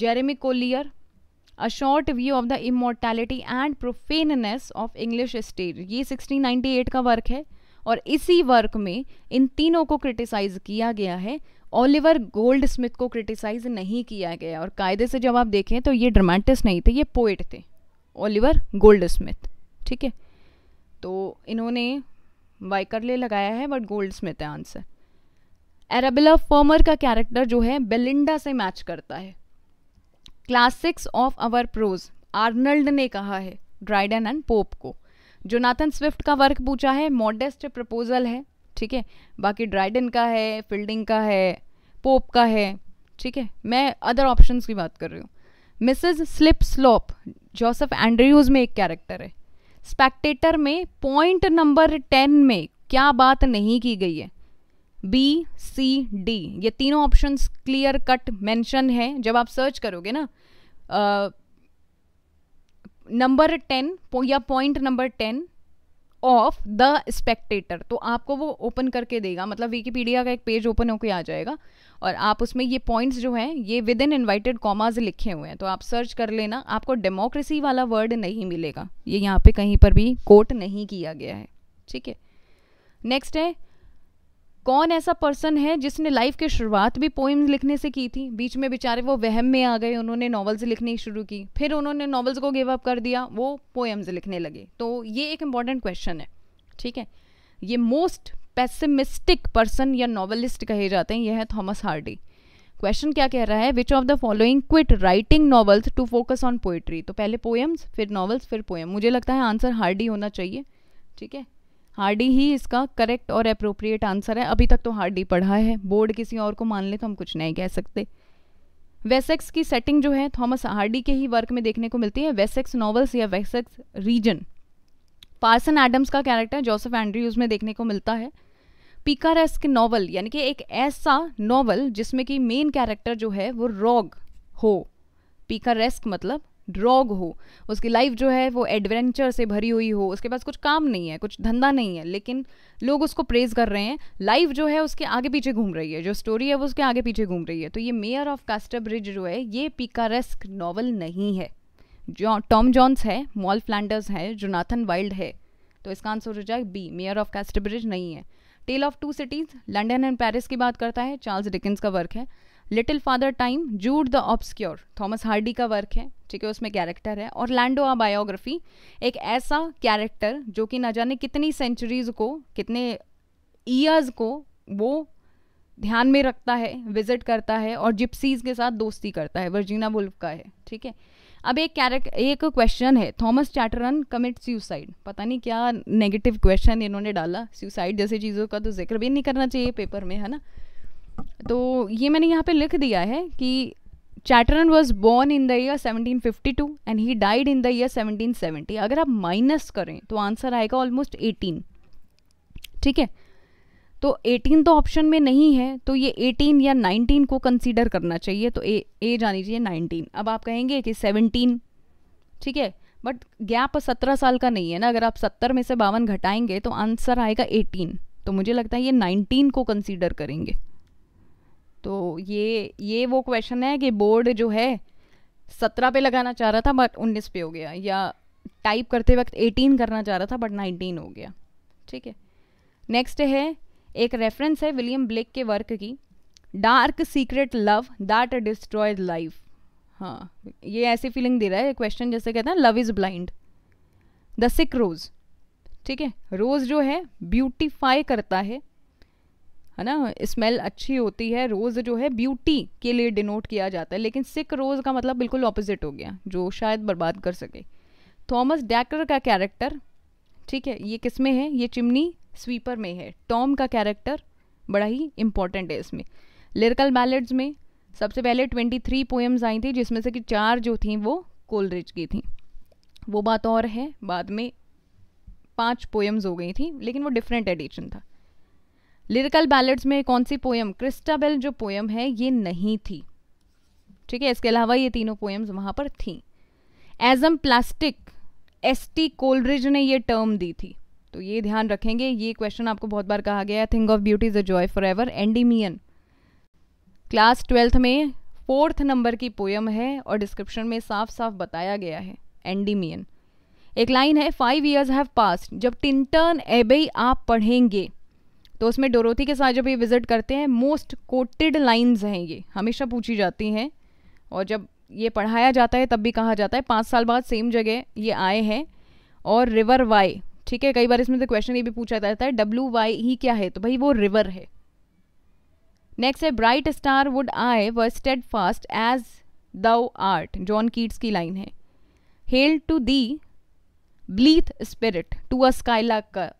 Jeremy Collier a short view of the immortality and profaneness of English stage ये 1698 का वर्क है और इसी वर्क में इन तीनों को क्रिटिसाइज किया गया है ओलिवर गोल्ड स्मिथ को क्रिटिसाइज नहीं किया गया और कायदे से जब आप देखें तो ये ड्रामेटिस्ट नहीं थे ये पोइट थे ओलिवर गोल्ड स्मिथ ठीक है तो इन्होंने वाइकर ले लगाया है बट गोल्ड स्मिथ है आंसर एराबिला फॉर्मर का कैरेक्टर जो है बेलिंडा से मैच करता है classics of our prose Arnold ने कहा है ड्राइडन एंड पोप को जोनाथन स्विफ्ट का वर्क पूछा है मॉडेस्ट प्रपोजल है ठीक है बाकी ड्राइडन का है फील्डिंग का है पोप का है ठीक है मैं अदर ऑप्शंस की बात कर रही हूँ Mrs Slipslop Joseph Andrews में एक कैरेक्टर है स्पेक्टेटर में पॉइंट नंबर टेन में क्या बात नहीं की गई है बी सी डी ये तीनों ऑप्शंस क्लियर कट मेंशन है जब आप सर्च करोगे ना नंबर टेन या point number ten of the Spectator तो आपको वो ओपन करके देगा मतलब विकीपीडिया का एक पेज ओपन होकर आ जाएगा और आप उसमें ये पॉइंट्स जो हैं ये विद इन इन्वाइटेड कॉमाज लिखे हुए हैं तो आप सर्च कर लेना आपको डेमोक्रेसी वाला वर्ड नहीं मिलेगा ये यहाँ पे कहीं पर भी कोट नहीं किया गया है ठीक है नेक्स्ट है कौन ऐसा पर्सन है जिसने लाइफ की शुरुआत भी पोइम्स लिखने से की थी बीच में बेचारे वो वहम में आ गए उन्होंने नॉवेल्स लिखनी शुरू की फिर उन्होंने नॉवेल्स को गिव अप कर दिया वो पोएम्स लिखने लगे तो ये एक इम्पॉर्टेंट क्वेश्चन है ठीक है ये मोस्ट पैसिमिस्टिक पर्सन या नॉवलिस्ट कहे जाते हैं यह है थॉमस हार्डी क्वेश्चन क्या कह रहा है which of the following quit writing novels to focus on poetry तो पहले पोएम्स फिर नॉवल्स फिर पोएम मुझे लगता है आंसर हार्डी होना चाहिए ठीक है हार्डी ही इसका करेक्ट और अप्रोप्रिएट आंसर है अभी तक तो हार्डी पढ़ा है बोर्ड किसी और को मान ले तो हम कुछ नहीं कह सकते वेसेक्स की सेटिंग जो है थॉमस हार्डी के ही वर्क में देखने को मिलती है वेसेक्स नॉवल्स या वेसेक्स रीजन पार्सन एडम्स का कैरेक्टर जोसेफ एंड्रयूज में देखने को मिलता है पिकारेस्क नॉवल यानी कि एक ऐसा नॉवल जिसमें कि मेन कैरेक्टर जो है वो रॉग हो पिकारेस्क मतलब ड्रॉग हो उसकी लाइफ जो है वो एडवेंचर से भरी हुई हो उसके पास कुछ काम नहीं है कुछ धंधा नहीं है लेकिन लोग उसको प्रेज कर रहे हैं लाइफ जो है उसके आगे पीछे घूम रही है जो स्टोरी है वो उसके आगे पीछे घूम रही है तो ये मेयर ऑफ कास्टर ब्रिज जो है ये पिकारेस्क नॉवल नहीं है जॉ टॉम जॉन्स है मॉल फ्लैंडर्स है जोनाथन वाइल्ड है तो इसका आंसर हो जाएगा B mayor of Casterbridge नहीं है tale of two cities London and Paris की बात करता है चार्ल्स डिकिंस का वर्क है Little Father Time Jude the obscure Thomas Hardy का वर्क है ठीक है उसमें कैरेक्टर है और लैंडो आ बायोग्राफी एक ऐसा कैरेक्टर जो कि ना जाने कितनी सेंचुरीज को कितने ईयर्स को वो ध्यान में रखता है विजिट करता है और जिप्सीज के साथ दोस्ती करता है वर्जीना बुल्फ का है ठीक है अब एक कैरेक्ट एक क्वेश्चन है थॉमस चैटरन कमिट सुसाइड पता नहीं क्या नेगेटिव क्वेश्चन इन्होंने डाला सुसाइड जैसी चीज़ों का तो जिक्र भी नहीं करना चाहिए पेपर में है ना तो ये मैंने यहाँ पे लिख दिया है कि Chatterton was born in the year 1752 and he died in the year 1770 अगर आप माइनस करें तो आंसर आएगा ऑलमोस्ट 18 ठीक है तो 18 तो ऑप्शन में नहीं है तो ये 18 या 19 को कंसीडर करना चाहिए तो ए ए जानी चाहिए 19 अब आप कहेंगे कि 17 ठीक है बट गैप सत्रह साल का नहीं है ना अगर आप सत्तर में से बावन घटाएंगे तो आंसर आएगा एटीन तो मुझे लगता है ये नाइनटीन को कंसीडर करेंगे तो ये ये वो क्वेश्चन है कि बोर्ड जो है सत्रह पे लगाना चाह रहा था बट उन्नीस पे हो गया या टाइप करते वक्त एटीन करना चाह रहा था बट नाइनटीन हो गया ठीक है नेक्स्ट है एक रेफरेंस है विलियम ब्लेक के वर्क की dark secret love that destroys life हाँ ये ऐसी फीलिंग दे रहा है क्वेश्चन जैसे कहते हैं love is blind the sick rose ठीक है रोज़ जो है ब्यूटीफाई करता है है ना स्मेल अच्छी होती है रोज़ जो है ब्यूटी के लिए डिनोट किया जाता है लेकिन सिक रोज़ का मतलब बिल्कुल ऑपोजिट हो गया जो शायद बर्बाद कर सके थॉमस डैकर का कैरेक्टर ठीक है ये किस में है ये चिमनी स्वीपर में है टॉम का कैरेक्टर बड़ा ही इम्पॉर्टेंट है इसमें लिरिकल बैलेट्स में सबसे पहले ट्वेंटी थ्री पोएम्स आई थी जिसमें से कि चार जो थी वो कोलरिज की थी वो बात और है बाद में पांच पोएम्स हो गई थी लेकिन वो डिफरेंट एडिशन था लिरिकल बैलेट्स में कौन सी पोएम क्रिस्टाबेल जो पोएम है ये नहीं थी ठीक है इसके अलावा ये तीनों पोएम्स वहां पर थी esemplastic S T Coleridge ने ये टर्म दी थी तो ये ध्यान रखेंगे ये क्वेश्चन आपको बहुत बार कहा गया है thing of beauty is a joy for ever Endymion class twelfth में फोर्थ नंबर की पोएम है और डिस्क्रिप्शन में साफ साफ बताया गया है एंडीमियन एक लाइन है फाइव ईयर्स हैव पास जब टिंटर्न एबई आप पढ़ेंगे तो उसमें डोरोथी के साथ जब ये विज़िट करते हैं मोस्ट कोटेड लाइन्स हैं ये हमेशा पूछी जाती हैं और जब ये पढ़ाया जाता है तब भी कहा जाता है पाँच साल बाद सेम जगह ये आए हैं और रिवर वाई ठीक है कई बार इसमें से तो क्वेश्चन ये भी पूछा जाता है डब्ल्यू वाई ही क्या है तो भाई वो रिवर है नेक्स्ट है bright star would I were steadfast as thou art John Keats की लाइन है hail to the blithe spirit to a skylark का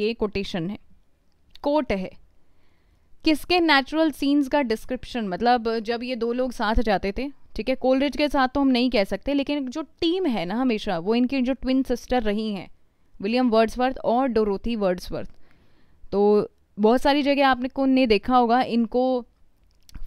ये कोटेशन है कोट है किसके नेचुरल सीन्स का डिस्क्रिप्शन मतलब जब ये दो लोग साथ जाते थे ठीक है कोलरिज के साथ तो हम नहीं कह सकते लेकिन जो टीम है ना हमेशा वो इनकी जो ट्विन सिस्टर रही हैं विलियम वर्ड्सवर्थ और डोरोथी वर्ड्सवर्थ तो बहुत सारी जगह आपने को ने देखा होगा इनको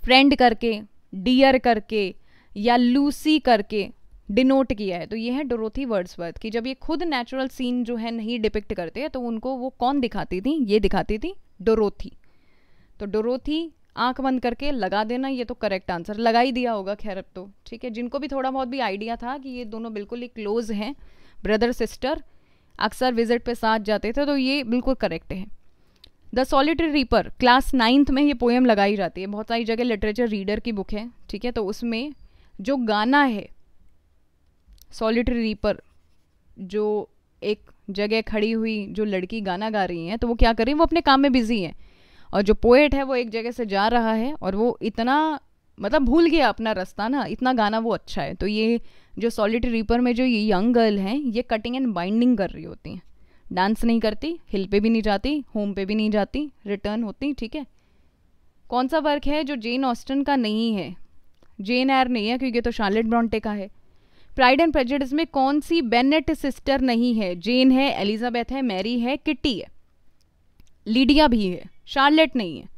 फ्रेंड करके डियर करके या लूसी करके डिनोट किया है तो ये है डोरोथी वर्ड्सवर्थ कि जब ये खुद नेचुरल सीन जो है नहीं डिपिक्ट करते तो उनको वो कौन दिखाती थी ये दिखाती थी डोरोथी तो डोरोथी आंख बंद करके लगा देना ये तो करेक्ट आंसर लगा ही दिया होगा खैर अब तो ठीक है जिनको भी थोड़ा बहुत भी आइडिया था कि ये दोनों बिल्कुल ही क्लोज हैं ब्रदर सिस्टर अक्सर विजिट पे साथ जाते थे तो ये बिल्कुल करेक्ट है the solitary reaper class ninth में ये पोएम लगाई जाती है बहुत सारी जगह लिटरेचर रीडर की बुक है ठीक है तो उसमें जो गाना है सॉलिटरी रीपर जो एक जगह खड़ी हुई जो लड़की गाना गा रही हैं तो वो क्या कर रही हैं वो अपने काम में बिजी हैं और जो पोएट है वो एक जगह से जा रहा है और वो इतना मतलब भूल गया अपना रास्ता ना इतना गाना वो अच्छा है तो ये जो सॉलिट रीपर में जो ये यंग गर्ल हैं ये कटिंग एंड बाइंडिंग कर रही होती हैं डांस नहीं करती हिल पे भी नहीं जाती होम पे भी नहीं जाती रिटर्न होती ठीक है कौन सा वर्क है जो जेन ऑस्टन का नहीं है जेन एयर नहीं है क्योंकि तो शार्लेट ब्रॉन्टे का है प्राइड एंड प्रेजुडिस में कौन सी बेनेट सिस्टर नहीं है जेन है एलिजाबेथ है मैरी है किट्टी है लीडिया भी है शार्लेट नहीं है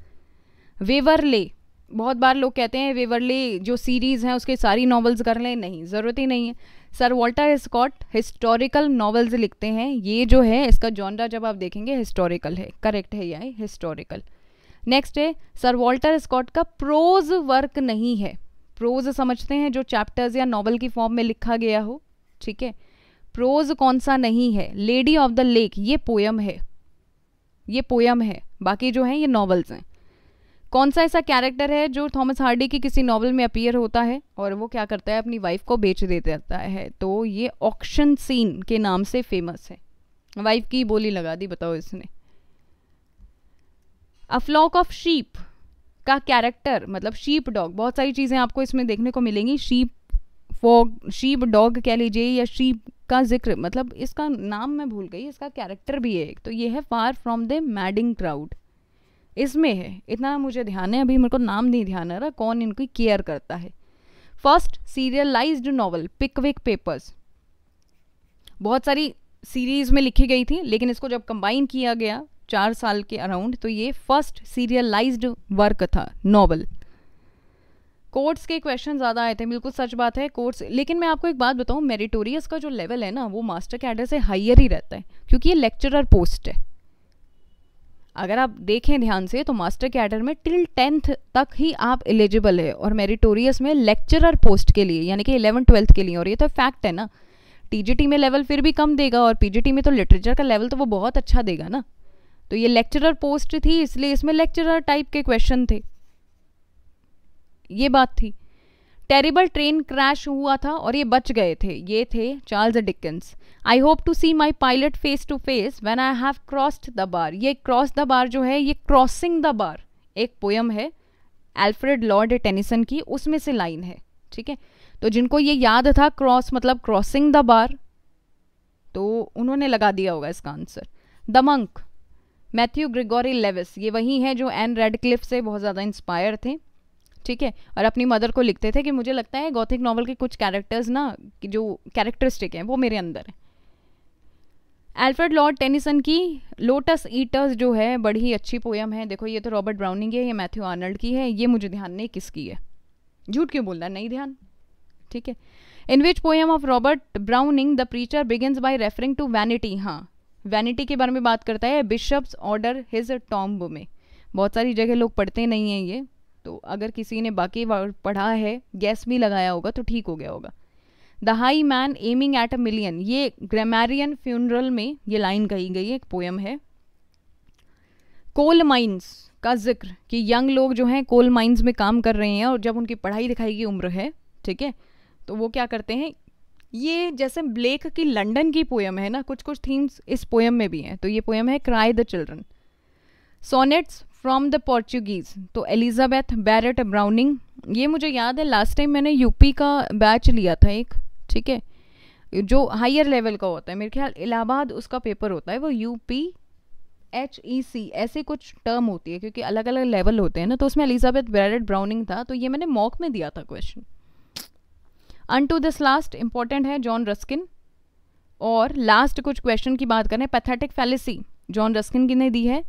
वेवरले बहुत बार लोग कहते हैं वेवरले जो सीरीज़ हैं उसके सारी नॉवेल्स कर लें नहीं ज़रूरत ही नहीं है Sir Walter Scott historical novels लिखते हैं ये जो है इसका जॉनरा जब आप देखेंगे हिस्टोरिकल है करेक्ट है यह हिस्टोरिकल नेक्स्ट है सर वॉल्टर स्कॉट का प्रोज वर्क नहीं है प्रोज समझते हैं जो चैप्टर्स या नॉवल की फॉर्म में लिखा गया हो ठीक है प्रोज कौन सा नहीं है लेडी ऑफ द लेक ये पोयम है ये पोयम है बाकी जो है ये नॉवल्स हैं कौन सा ऐसा कैरेक्टर है जो थॉमस हार्डी की किसी नॉवल में अपीयर होता है और वो क्या करता है अपनी वाइफ को बेच दे देता है तो ये ऑक्शन सीन के नाम से फेमस है वाइफ की बोली लगा दी बताओ इसने अ फ्लॉक ऑफ शीप का कैरेक्टर मतलब शीप डॉग बहुत सारी चीज़ें आपको इसमें देखने को मिलेंगी शीप फॉग शीप डॉग कह लीजिए या शीप का जिक्र मतलब इसका नाम मैं भूल गई इसका कैरेक्टर भी है तो ये है far from the madding crowd इसमें है इतना मुझे ध्यान है अभी मेरे को नाम नहीं ध्यान आ रहा कौन इनकी केयर करता है first serialised novel Pickwick papers बहुत सारी सीरीज में लिखी गई थी लेकिन इसको जब कंबाइन किया गया चार साल के अराउंड तो ये फर्स्ट सीरियलाइज्ड वर्क था नॉवल कोर्ट्स के क्वेश्चन ज़्यादा आए थे बिल्कुल सच बात है कोर्ट्स लेकिन मैं आपको एक बात बताऊँ मेरिटोरियस का जो लेवल है ना वो मास्टर कैडर से हाइयर ही रहता है क्योंकि ये लेक्चरर पोस्ट है अगर आप देखें ध्यान से तो मास्टर कैडर में टिल टेंथ तक ही आप एलिजिबल है और मेरिटोरियस में लेक्चरर पोस्ट के लिए यानी कि इलेवन ट्वेल्थ के लिए और ये तो फैक्ट है ना टीजीटी में लेवल फिर भी कम देगा और पीजीटी में तो लिटरेचर का लेवल तो वो बहुत अच्छा देगा ना तो ये लेक्चरर पोस्ट थी इसलिए इसमें लेक्चरर टाइप के क्वेश्चन थे ये बात थी टेरिबल ट्रेन क्रैश हुआ था और ये बच गए थे ये थे Charles Dickens I hope to see my pilot face to face when I have crossed the bar ये क्रॉस द बार जो है ये क्रॉसिंग द बार एक पोयम है एल्फ्रेड लॉर्ड टेनिसन की उसमें से लाइन है ठीक है तो जिनको ये याद था क्रॉस मतलब क्रॉसिंग द बार तो उन्होंने लगा दिया होगा इसका answer the monk Matthew Gregory Lewis ये वही हैं जो एन रेडक्लिफ से बहुत ज़्यादा इंस्पायर थे ठीक है और अपनी मदर को लिखते थे कि मुझे लगता है गौथिक नॉवल के कुछ कैरेक्टर्स ना जो कैरेक्टरिस्टिक हैं वो मेरे अंदर है एल्फ्रेड लॉर्ड टेनिसन की लोटस ईटर्स जो है बड़ी अच्छी पोयम है देखो ये तो रॉबर्ट ब्राउनिंग है ये मैथ्यू आर्नल्ड की है ये मुझे ध्यान नहीं किसकी है झूठ क्यों बोलना नहीं ध्यान ठीक है in which poem of Robert Browning the preacher begins by referring to vanity हाँ वैनिटी के बारे में बात करता है बिशप्स ऑर्डर हिज टॉम्ब में बहुत सारी जगह लोग पढ़ते नहीं हैं ये तो अगर किसी ने बाकी पढ़ा है गैस भी लगाया होगा तो ठीक हो गया होगा the high man aiming at a million ये ग्रामेरियन फ्यूनरल में ये लाइन कही गई है एक पोएम है कोल माइंस का जिक्र कि यंग लोग जो हैं कोल माइंस में काम कर रहे हैं और जब उनकी पढ़ाई लिखाई की उम्र है ठीक है तो वो क्या करते हैं ये जैसे ब्लेक की लंडन की पोयम है ना कुछ कुछ थीम्स इस पोयम में भी हैं तो ये पोयम है cry the children sonnets from the Portuguese तो एलिजाबेथ बैरट ब्राउनिंग ये मुझे याद है लास्ट टाइम मैंने यूपी का बैच लिया था एक ठीक है जो हायर लेवल का होता है मेरे ख्याल इलाहाबाद उसका पेपर होता है वो यूपी एच ई सी ऐसे कुछ टर्म होती है क्योंकि अलग अलग लेवल होते हैं ना तो उसमें एलिजाबेथ बैरट ब्राउनिंग था तो ये मैंने मॉक में दिया था question unto this last important है जॉन रस्किन और लास्ट कुछ क्वेश्चन की बात करें पैथेटिक फैलिसी जॉन रस्किन की ने दी है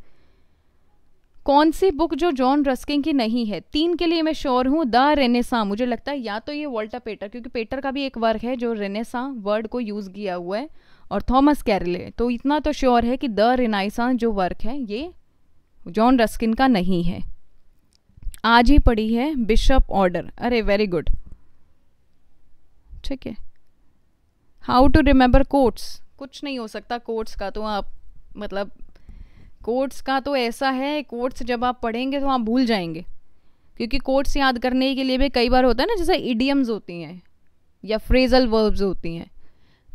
कौन सी बुक जो जॉन रस्किन की नहीं है तीन के लिए मैं श्योर हूँ द रेनेसा मुझे लगता है या तो ये वॉल्टर पेटर क्योंकि पेटर का भी एक वर्क है जो रेनेसा वर्ड को यूज़ किया हुआ है और थॉमस कैरले तो इतना तो श्योर है कि द रेनाइसा जो वर्क है ये जॉन रस्किन का नहीं है आज ही पढ़ी है बिशप ऑर्डर अरे वेरी गुड ठीक है हाउ टू रिमेंबर कोट्स कुछ नहीं हो सकता कोट्स का तो आप मतलब कोट्स का तो ऐसा है कोट्स जब आप पढ़ेंगे तो आप भूल जाएंगे क्योंकि कोट्स याद करने के लिए भी कई बार होता है ना जैसे इडियम्स होती हैं या फ्रेजल वर्ब्स होती हैं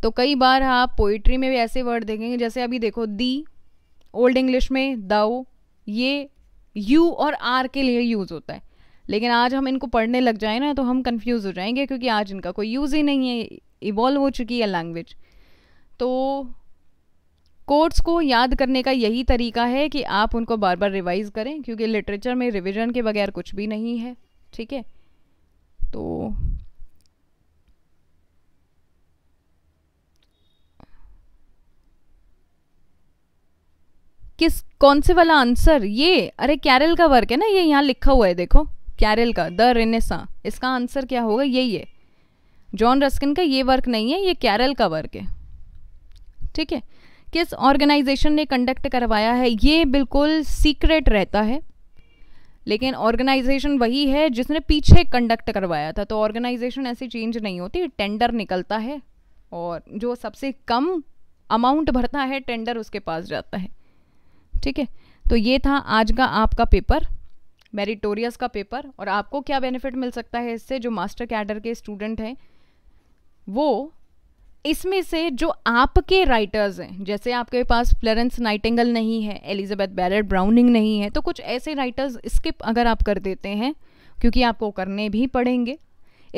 तो कई बार आप पोइट्री में भी ऐसे वर्ड देखेंगे जैसे अभी देखो दी ओल्ड इंग्लिश में दाओ ये यू और आर के लिए यूज़ होता है लेकिन आज हम इनको पढ़ने लग जाए ना तो हम कंफ्यूज हो जाएंगे क्योंकि आज इनका कोई यूज़ ही नहीं है इवॉल्व हो चुकी है लैंग्वेज तो कोर्ट्स को याद करने का यही तरीका है कि आप उनको बार बार रिवाइज़ करें क्योंकि लिटरेचर में रिविज़न के बगैर कुछ भी नहीं है ठीक है तो किस कौन से वाला आंसर ये अरे कैरल का वर्क है ना ये यहाँ लिखा हुआ है देखो कैरल का द रेनेसा इसका आंसर क्या होगा यही है जॉन रस्किन का ये वर्क नहीं है ये कैरल का वर्क है ठीक है किस ऑर्गेनाइजेशन ने कंडक्ट करवाया है ये बिल्कुल सीक्रेट रहता है लेकिन ऑर्गेनाइजेशन वही है जिसने पीछे कंडक्ट करवाया था तो ऑर्गेनाइजेशन ऐसी चेंज नहीं होती टेंडर निकलता है और जो सबसे कम अमाउंट भरता है टेंडर उसके पास जाता है ठीक है तो ये था आज का आपका पेपर मेरिटोरियस का पेपर और आपको क्या बेनिफिट मिल सकता है इससे जो मास्टर कैडर के स्टूडेंट हैं वो इसमें से जो आपके राइटर्स हैं जैसे आपके पास फ्लोरेंस नाइटेंगल नहीं है एलिजाबेथ बैरट ब्राउनिंग नहीं है तो कुछ ऐसे राइटर्स स्किप अगर आप कर देते हैं क्योंकि आपको करने भी पड़ेंगे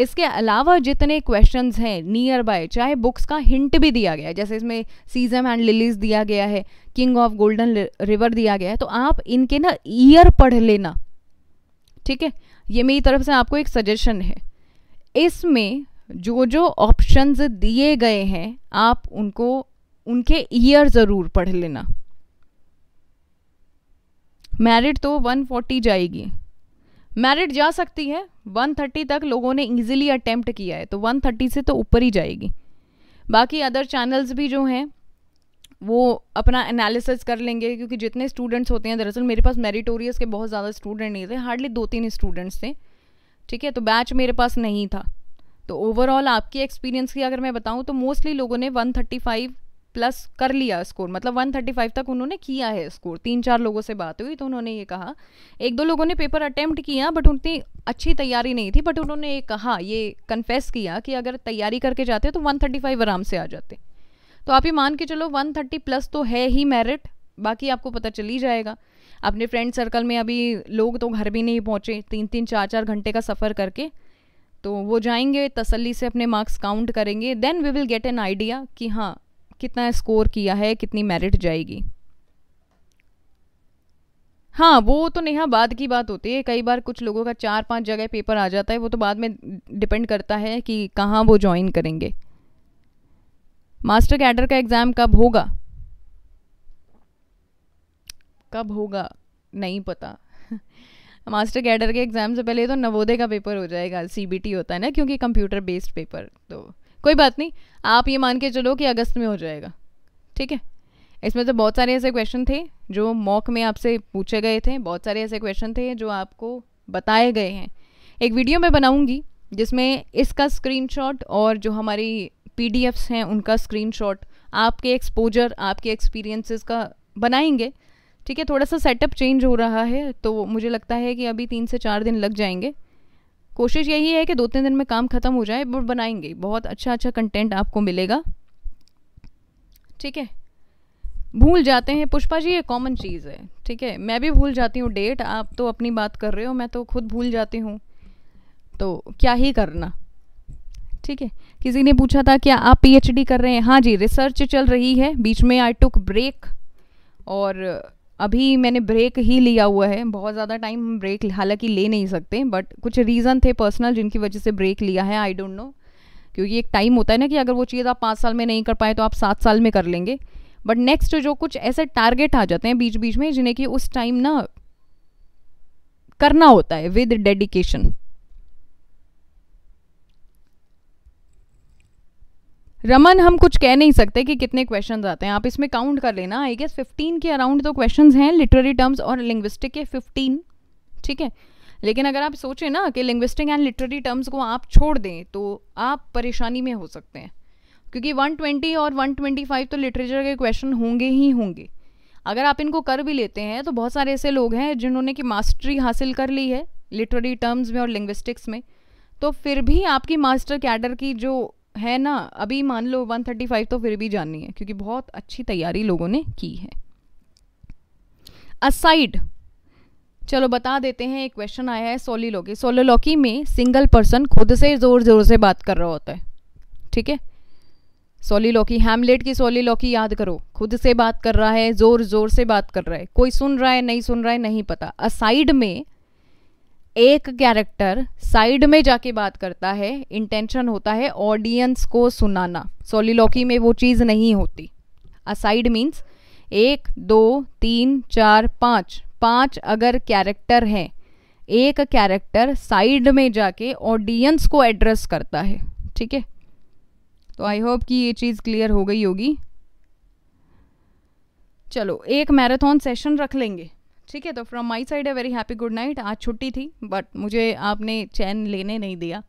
इसके अलावा जितने क्वेश्चंस हैं नियर बाय चाहे बुक्स का हिंट भी दिया गया है जैसे इसमें सीजम एंड लिलीज दिया गया है किंग ऑफ गोल्डन रिवर दिया गया है तो आप इनके ना ईयर पढ़ लेना ठीक है ये मेरी तरफ से आपको एक सजेशन है इसमें जो जो ऑप्शंस दिए गए हैं आप उनको उनके ईयर ज़रूर पढ़ लेना मैरिड तो 140 जाएगी मैरिड जा सकती है 130 तक लोगों ने इजीली अटेम्प्ट किया है तो 130 से तो ऊपर ही जाएगी बाकी अदर चैनल्स भी जो हैं वो अपना एनालिसिस कर लेंगे क्योंकि जितने स्टूडेंट्स होते हैं दरअसल मेरे पास मेरिटोरियस के बहुत ज़्यादा स्टूडेंट नहीं थे हार्डली दो तीन स्टूडेंट्स थे ठीक है तो बैच मेरे पास नहीं था तो ओवरऑल आपकी एक्सपीरियंस की अगर मैं बताऊँ तो मोस्टली लोगों ने 135 प्लस कर लिया स्कोर मतलब 135 तक उन्होंने किया है स्कोर तीन चार लोगों से बात हुई तो उन्होंने ये कहा एक दो लोगों ने पेपर अटैम्प्ट किया बट उतनी अच्छी तैयारी नहीं थी बट उन्होंने ये कहा ये कन्फेस किया कि अगर तैयारी करके जाते तो वन आराम से आ जाते तो आप ये मान के चलो 130 प्लस तो है ही मेरिट बाकी आपको पता चल ही जाएगा अपने फ्रेंड सर्कल में अभी लोग तो घर भी नहीं पहुँचे तीन तीन चार चार घंटे का सफ़र करके तो वो जाएंगे तसल्ली से अपने मार्क्स काउंट करेंगे then we will get an idea कि हाँ कितना स्कोर किया है कितनी मेरिट जाएगी हाँ वो तो नेहा बाद की बात होती है कई बार कुछ लोगों का चार पांच जगह पेपर आ जाता है वो तो बाद में डिपेंड करता है कि कहाँ वो ज्वाइन करेंगे मास्टर कैडर का एग्ज़ाम कब होगा कब होगा नहीं पता [LAUGHS] मास्टर कैडर के एग्ज़ाम से पहले तो नवोदय का पेपर हो जाएगा सीबीटी होता है ना क्योंकि कंप्यूटर बेस्ड पेपर तो कोई बात नहीं आप ये मान के चलो कि अगस्त में हो जाएगा ठीक है इसमें तो बहुत सारे ऐसे क्वेश्चन थे जो मॉक में आपसे पूछे गए थे बहुत सारे ऐसे क्वेश्चन थे जो आपको बताए गए हैं एक वीडियो मैं बनाऊँगी जिसमें इसका स्क्रीनशॉट और जो हमारी पी हैं उनका स्क्रीन आपके एक्सपोजर आपके एक्सपीरियंसेस का बनाएंगे ठीक है थोड़ा सा सेटअप चेंज हो रहा है तो मुझे लगता है कि अभी तीन से चार दिन लग जाएंगे कोशिश यही है कि दो तीन दिन में काम ख़त्म हो जाए बट बनाएंगे बहुत अच्छा अच्छा कंटेंट आपको मिलेगा ठीक है भूल जाते हैं पुष्पा जी ये कॉमन चीज़ है ठीक है मैं भी भूल जाती हूँ डेट आप तो अपनी बात कर रहे हो मैं तो खुद भूल जाती हूँ तो क्या ही करना ठीक है किसी ने पूछा था क्या आप पीएचडी कर रहे हैं हाँ जी रिसर्च चल रही है बीच में आई टुक ब्रेक और अभी मैंने ब्रेक ही लिया हुआ है बहुत ज़्यादा टाइम ब्रेक हालांकि ले नहीं सकते बट कुछ रीज़न थे पर्सनल जिनकी वजह से ब्रेक लिया है आई डोंट नो क्योंकि एक टाइम होता है ना कि अगर वो चीज़ आप पाँच साल में नहीं कर पाए तो आप सात साल में कर लेंगे बट नेक्स्ट जो कुछ ऐसे टारगेट आ जाते हैं बीच बीच में जिन्हें कि उस टाइम ना करना होता है विद डेडिकेशन रमन हम कुछ कह नहीं सकते कि कितने क्वेश्चन आते हैं आप इसमें काउंट कर लेना आई गेस फिफ्टीन के अराउंड तो क्वेश्चन हैं लिटरेरी टर्म्स और लिंग्विस्टिक के फिफ्टीन ठीक है लेकिन अगर आप सोचें ना कि लिंग्विस्टिक एंड लिटरेरी टर्म्स को आप छोड़ दें तो आप परेशानी में हो सकते हैं क्योंकि 120 और 125 तो लिटरेचर के क्वेश्चन होंगे ही होंगे अगर आप इनको कर भी लेते हैं तो बहुत सारे ऐसे लोग हैं जिन्होंने कि मास्टरी हासिल कर ली है लिटरेरी टर्म्स में और लिंग्विस्टिक्स में तो फिर भी आपकी मास्टर कैडर की जो है ना अभी मान लो 135 तो फिर भी जाननी है क्योंकि बहुत अच्छी तैयारी लोगों ने की है असाइड चलो बता देते हैं एक क्वेश्चन आया है सोलिलोकी सोलिलोकी में सिंगल पर्सन खुद से ज़ोर ज़ोर से बात कर रहा होता है ठीक है सोलिलोकी हैमलेट की सोलिलोकी याद करो खुद से बात कर रहा है ज़ोर ज़ोर से बात कर रहा है कोई सुन रहा है नहीं सुन रहा है नहीं पता असाइड में एक कैरेक्टर साइड में जाके बात करता है इंटेंशन होता है ऑडियंस को सुनाना सोलिलॉकी में वो चीज़ नहीं होती असाइड मीन्स एक दो तीन चार पाँच पाँच अगर कैरेक्टर हैं एक कैरेक्टर साइड में जाके ऑडियंस को एड्रेस करता है ठीक है तो आई होप कि ये चीज़ क्लियर हो गई होगी चलो एक मैराथन सेशन रख लेंगे ठीक है तो from my side a very happy good night आज छुट्टी थी बट मुझे आपने चैन लेने नहीं दिया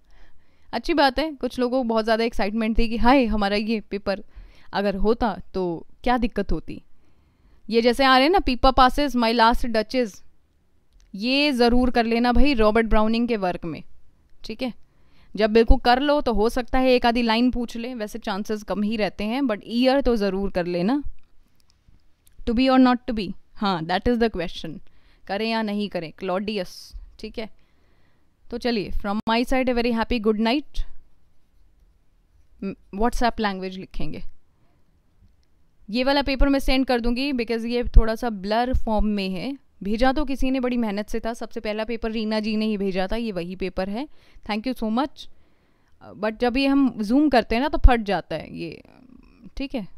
अच्छी बात है कुछ लोगों को बहुत ज़्यादा एक्साइटमेंट थी कि हाय हमारा ये पेपर अगर होता तो क्या दिक्कत होती ये जैसे आ रहे हैं ना पीपा पासिस माई लास्ट डचेज ये ज़रूर कर लेना भाई रॉबर्ट ब्राउनिंग के वर्क में ठीक है जब बिल्कुल कर लो तो हो सकता है एक आधी लाइन पूछ ले वैसे चांसेस कम ही रहते हैं बट ईयर तो ज़रूर कर लेना to be or not to be हाँ दैट इज़ द क्वेश्चन करें या नहीं करें क्लॉडियस ठीक है तो चलिए from my side a very happy good night WhatsApp language लिखेंगे ये वाला पेपर मैं सेंड कर दूंगी बिकॉज ये थोड़ा सा ब्लर फॉर्म में है भेजा तो किसी ने बड़ी मेहनत से था सबसे पहला पेपर रीना जी ने ही भेजा था ये वही पेपर है thank you so much but जब ये हम जूम करते हैं ना तो फट जाता है ये ठीक है